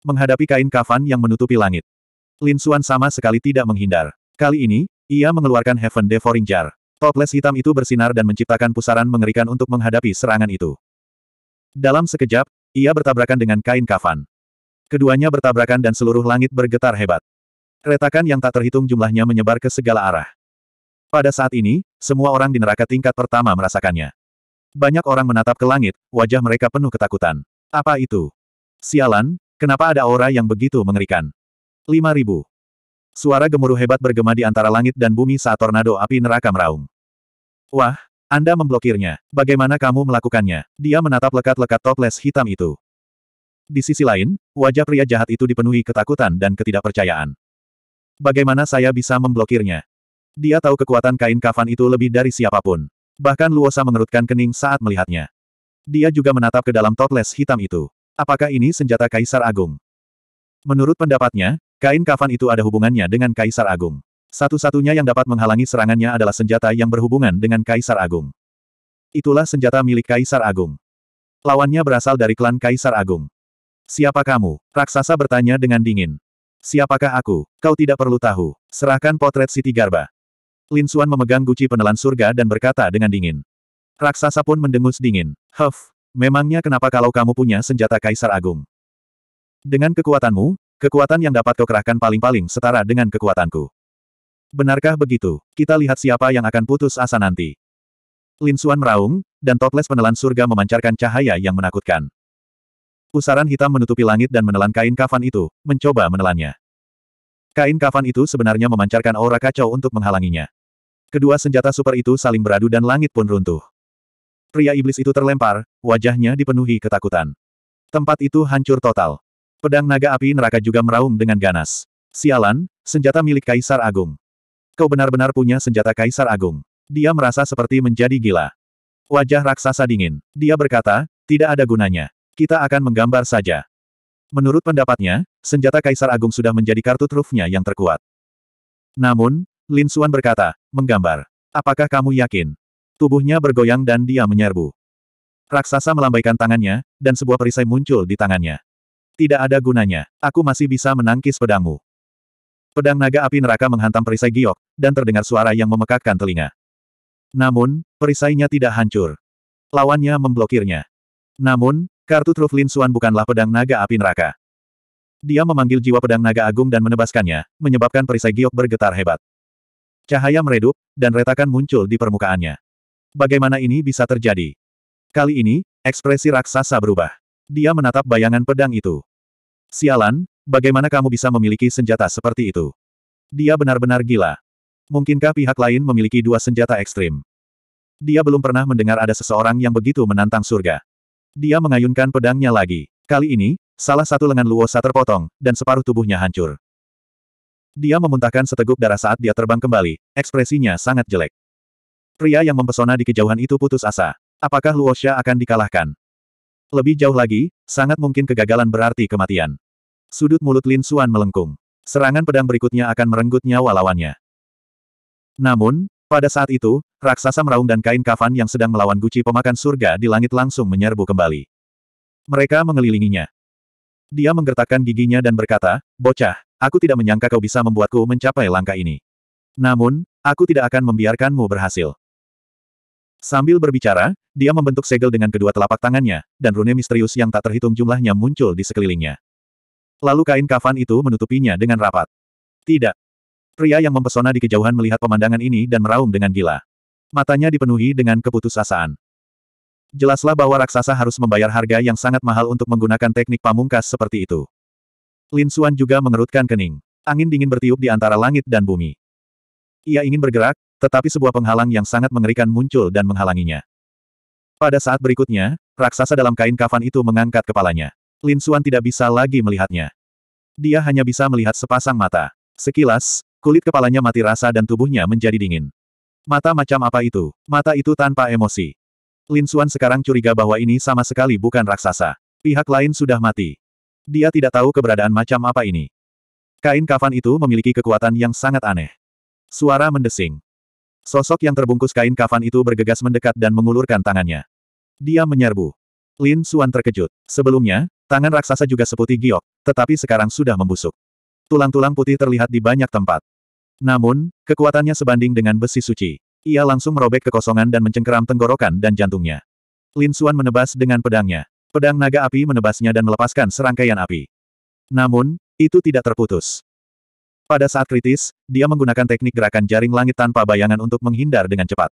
Speaker 1: Menghadapi kain kafan yang menutupi langit. Lin Xuan sama sekali tidak menghindar. Kali ini, ia mengeluarkan Heaven Devouring Jar. Toples hitam itu bersinar dan menciptakan pusaran mengerikan untuk menghadapi serangan itu. Dalam sekejap, ia bertabrakan dengan kain kafan. Keduanya bertabrakan dan seluruh langit bergetar hebat. Retakan yang tak terhitung jumlahnya menyebar ke segala arah. Pada saat ini, semua orang di neraka tingkat pertama merasakannya. Banyak orang menatap ke langit, wajah mereka penuh ketakutan. Apa itu? Sialan, kenapa ada aura yang begitu mengerikan? 5000. Suara gemuruh hebat bergema di antara langit dan bumi saat tornado api neraka meraung. Wah, Anda memblokirnya. Bagaimana kamu melakukannya? Dia menatap lekat-lekat toples hitam itu. Di sisi lain, wajah pria jahat itu dipenuhi ketakutan dan ketidakpercayaan. Bagaimana saya bisa memblokirnya? Dia tahu kekuatan kain kafan itu lebih dari siapapun. Bahkan Luosa mengerutkan kening saat melihatnya. Dia juga menatap ke dalam totles hitam itu. Apakah ini senjata Kaisar Agung? Menurut pendapatnya, kain kafan itu ada hubungannya dengan Kaisar Agung. Satu-satunya yang dapat menghalangi serangannya adalah senjata yang berhubungan dengan Kaisar Agung. Itulah senjata milik Kaisar Agung. Lawannya berasal dari klan Kaisar Agung. Siapa kamu? Raksasa bertanya dengan dingin. Siapakah aku? Kau tidak perlu tahu. Serahkan potret Siti Garba. Lin Suan memegang guci penelan surga dan berkata dengan dingin. Raksasa pun mendengus dingin. Huff, memangnya kenapa kalau kamu punya senjata Kaisar Agung? Dengan kekuatanmu, kekuatan yang dapat kau kerahkan paling-paling setara dengan kekuatanku. Benarkah begitu? Kita lihat siapa yang akan putus asa nanti. Lin Suan meraung, dan toples penelan surga memancarkan cahaya yang menakutkan. Pusaran hitam menutupi langit dan menelan kain kafan itu, mencoba menelannya. Kain kafan itu sebenarnya memancarkan aura kacau untuk menghalanginya. Kedua senjata super itu saling beradu dan langit pun runtuh. Pria iblis itu terlempar, wajahnya dipenuhi ketakutan. Tempat itu hancur total. Pedang naga api neraka juga meraung dengan ganas. Sialan, senjata milik Kaisar Agung. Kau benar-benar punya senjata Kaisar Agung. Dia merasa seperti menjadi gila. Wajah raksasa dingin. Dia berkata, tidak ada gunanya. Kita akan menggambar saja. Menurut pendapatnya, senjata Kaisar Agung sudah menjadi kartu trufnya yang terkuat. Namun, Lin Xuan berkata, menggambar. Apakah kamu yakin? Tubuhnya bergoyang dan dia menyerbu. Raksasa melambaikan tangannya, dan sebuah perisai muncul di tangannya. Tidak ada gunanya, aku masih bisa menangkis pedangmu. Pedang naga api neraka menghantam perisai giok, dan terdengar suara yang memekakkan telinga. Namun, perisainya tidak hancur. Lawannya memblokirnya. Namun, kartu Lin Suan bukanlah pedang naga api neraka. Dia memanggil jiwa pedang naga agung dan menebaskannya, menyebabkan perisai giok bergetar hebat. Cahaya meredup, dan retakan muncul di permukaannya. Bagaimana ini bisa terjadi? Kali ini, ekspresi raksasa berubah. Dia menatap bayangan pedang itu. Sialan, bagaimana kamu bisa memiliki senjata seperti itu? Dia benar-benar gila. Mungkinkah pihak lain memiliki dua senjata ekstrim? Dia belum pernah mendengar ada seseorang yang begitu menantang surga. Dia mengayunkan pedangnya lagi. Kali ini, salah satu lengan Luosa terpotong, dan separuh tubuhnya hancur. Dia memuntahkan seteguk darah saat dia terbang kembali, ekspresinya sangat jelek. Pria yang mempesona di kejauhan itu putus asa. Apakah Luosha akan dikalahkan? Lebih jauh lagi, sangat mungkin kegagalan berarti kematian. Sudut mulut Lin Suan melengkung. Serangan pedang berikutnya akan merenggut nyawa lawannya. Namun, pada saat itu, raksasa meraung dan kain kafan yang sedang melawan guci pemakan surga di langit langsung menyerbu kembali. Mereka mengelilinginya. Dia menggertakkan giginya dan berkata, Bocah, Aku tidak menyangka kau bisa membuatku mencapai langkah ini. Namun, aku tidak akan membiarkanmu berhasil. Sambil berbicara, dia membentuk segel dengan kedua telapak tangannya, dan rune misterius yang tak terhitung jumlahnya muncul di sekelilingnya. Lalu kain kafan itu menutupinya dengan rapat. Tidak. Pria yang mempesona di kejauhan melihat pemandangan ini dan meraung dengan gila. Matanya dipenuhi dengan keputusasaan. Jelaslah bahwa raksasa harus membayar harga yang sangat mahal untuk menggunakan teknik pamungkas seperti itu. Lin Suan juga mengerutkan kening. Angin dingin bertiup di antara langit dan bumi. Ia ingin bergerak, tetapi sebuah penghalang yang sangat mengerikan muncul dan menghalanginya. Pada saat berikutnya, raksasa dalam kain kafan itu mengangkat kepalanya. Lin Suan tidak bisa lagi melihatnya. Dia hanya bisa melihat sepasang mata. Sekilas, kulit kepalanya mati rasa dan tubuhnya menjadi dingin. Mata macam apa itu? Mata itu tanpa emosi. Lin Suan sekarang curiga bahwa ini sama sekali bukan raksasa. Pihak lain sudah mati. Dia tidak tahu keberadaan macam apa ini. Kain kafan itu memiliki kekuatan yang sangat aneh. Suara mendesing. Sosok yang terbungkus kain kafan itu bergegas mendekat dan mengulurkan tangannya. Dia menyerbu. Lin Suan terkejut. Sebelumnya, tangan raksasa juga seputih giok, tetapi sekarang sudah membusuk. Tulang-tulang putih terlihat di banyak tempat. Namun, kekuatannya sebanding dengan besi suci. Ia langsung merobek kekosongan dan mencengkeram tenggorokan dan jantungnya. Lin Suan menebas dengan pedangnya. Pedang naga api menebasnya dan melepaskan serangkaian api. Namun, itu tidak terputus. Pada saat kritis, dia menggunakan teknik gerakan jaring langit tanpa bayangan untuk menghindar dengan cepat.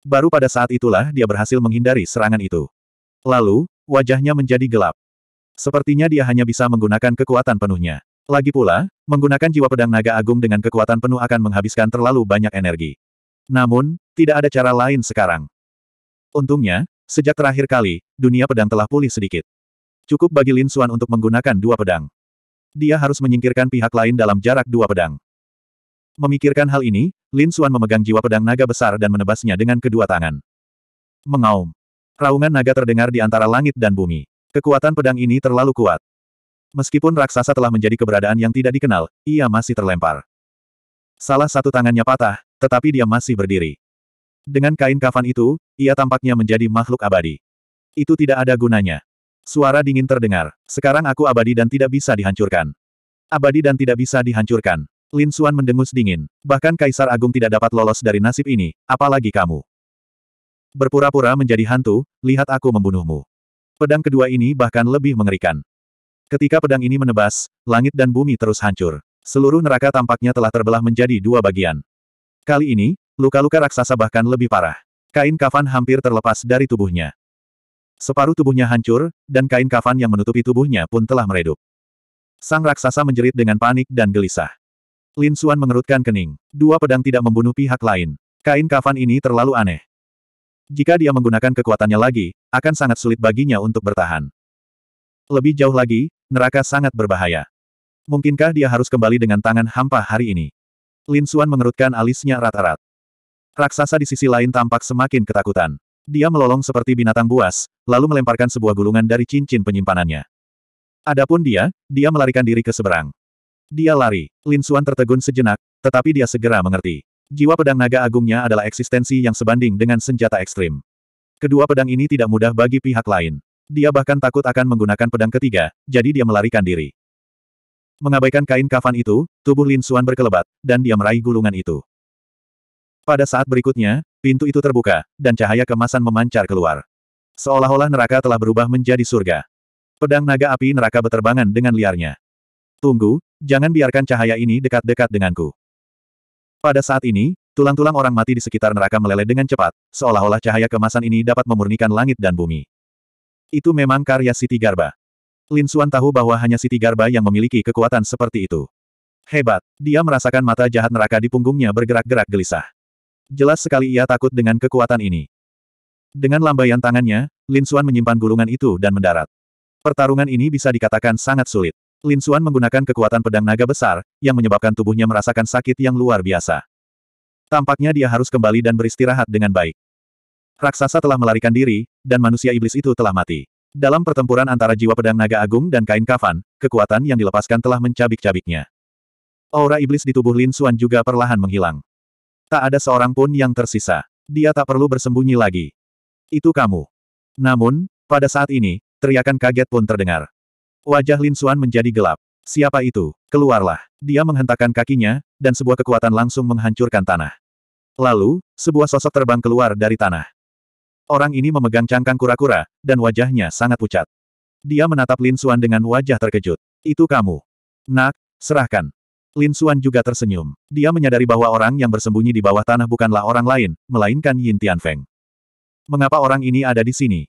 Speaker 1: Baru pada saat itulah dia berhasil menghindari serangan itu. Lalu, wajahnya menjadi gelap. Sepertinya dia hanya bisa menggunakan kekuatan penuhnya. Lagi pula, menggunakan jiwa pedang naga agung dengan kekuatan penuh akan menghabiskan terlalu banyak energi. Namun, tidak ada cara lain sekarang. Untungnya, Sejak terakhir kali, dunia pedang telah pulih sedikit. Cukup bagi Lin Xuan untuk menggunakan dua pedang. Dia harus menyingkirkan pihak lain dalam jarak dua pedang. Memikirkan hal ini, Lin Xuan memegang jiwa pedang naga besar dan menebasnya dengan kedua tangan. Mengaum. Raungan naga terdengar di antara langit dan bumi. Kekuatan pedang ini terlalu kuat. Meskipun raksasa telah menjadi keberadaan yang tidak dikenal, ia masih terlempar. Salah satu tangannya patah, tetapi dia masih berdiri. Dengan kain kafan itu, ia tampaknya menjadi makhluk abadi. Itu tidak ada gunanya. Suara dingin terdengar. Sekarang aku abadi dan tidak bisa dihancurkan. Abadi dan tidak bisa dihancurkan. Lin Xuan mendengus dingin. Bahkan Kaisar Agung tidak dapat lolos dari nasib ini, apalagi kamu. Berpura-pura menjadi hantu, lihat aku membunuhmu. Pedang kedua ini bahkan lebih mengerikan. Ketika pedang ini menebas, langit dan bumi terus hancur. Seluruh neraka tampaknya telah terbelah menjadi dua bagian. Kali ini, Luka-luka raksasa bahkan lebih parah. Kain kafan hampir terlepas dari tubuhnya. Separuh tubuhnya hancur, dan kain kafan yang menutupi tubuhnya pun telah meredup. Sang raksasa menjerit dengan panik dan gelisah. Lin Xuan mengerutkan kening. Dua pedang tidak membunuh pihak lain. Kain kafan ini terlalu aneh. Jika dia menggunakan kekuatannya lagi, akan sangat sulit baginya untuk bertahan. Lebih jauh lagi, neraka sangat berbahaya. Mungkinkah dia harus kembali dengan tangan hampa hari ini? Lin Xuan mengerutkan alisnya rata-rata. Raksasa di sisi lain tampak semakin ketakutan. Dia melolong seperti binatang buas, lalu melemparkan sebuah gulungan dari cincin penyimpanannya. Adapun dia, dia melarikan diri ke seberang. Dia lari. Lin Suan tertegun sejenak, tetapi dia segera mengerti. Jiwa pedang naga agungnya adalah eksistensi yang sebanding dengan senjata ekstrim. Kedua pedang ini tidak mudah bagi pihak lain. Dia bahkan takut akan menggunakan pedang ketiga, jadi dia melarikan diri. Mengabaikan kain kafan itu, tubuh Lin Suan berkelebat, dan dia meraih gulungan itu. Pada saat berikutnya, pintu itu terbuka, dan cahaya kemasan memancar keluar. Seolah-olah neraka telah berubah menjadi surga. Pedang naga api neraka beterbangan dengan liarnya. Tunggu, jangan biarkan cahaya ini dekat-dekat denganku. Pada saat ini, tulang-tulang orang mati di sekitar neraka meleleh dengan cepat, seolah-olah cahaya kemasan ini dapat memurnikan langit dan bumi. Itu memang karya Siti Garba. Lin Xuan tahu bahwa hanya Siti Garba yang memiliki kekuatan seperti itu. Hebat, dia merasakan mata jahat neraka di punggungnya bergerak-gerak gelisah. Jelas sekali ia takut dengan kekuatan ini. Dengan lambaian tangannya, Lin Xuan menyimpan gulungan itu dan mendarat. Pertarungan ini bisa dikatakan sangat sulit. Lin Xuan menggunakan kekuatan pedang naga besar, yang menyebabkan tubuhnya merasakan sakit yang luar biasa. Tampaknya dia harus kembali dan beristirahat dengan baik. Raksasa telah melarikan diri, dan manusia iblis itu telah mati. Dalam pertempuran antara jiwa pedang naga agung dan kain kafan, kekuatan yang dilepaskan telah mencabik-cabiknya. Aura iblis di tubuh Lin Xuan juga perlahan menghilang. Tak ada seorang pun yang tersisa. Dia tak perlu bersembunyi lagi. Itu kamu. Namun, pada saat ini, teriakan kaget pun terdengar. Wajah Lin Suan menjadi gelap. Siapa itu? Keluarlah. Dia menghentakkan kakinya, dan sebuah kekuatan langsung menghancurkan tanah. Lalu, sebuah sosok terbang keluar dari tanah. Orang ini memegang cangkang kura-kura, dan wajahnya sangat pucat. Dia menatap Lin Suan dengan wajah terkejut. Itu kamu. Nak, serahkan. Lin Xuan juga tersenyum. Dia menyadari bahwa orang yang bersembunyi di bawah tanah bukanlah orang lain, melainkan Yin Tianfeng. Mengapa orang ini ada di sini?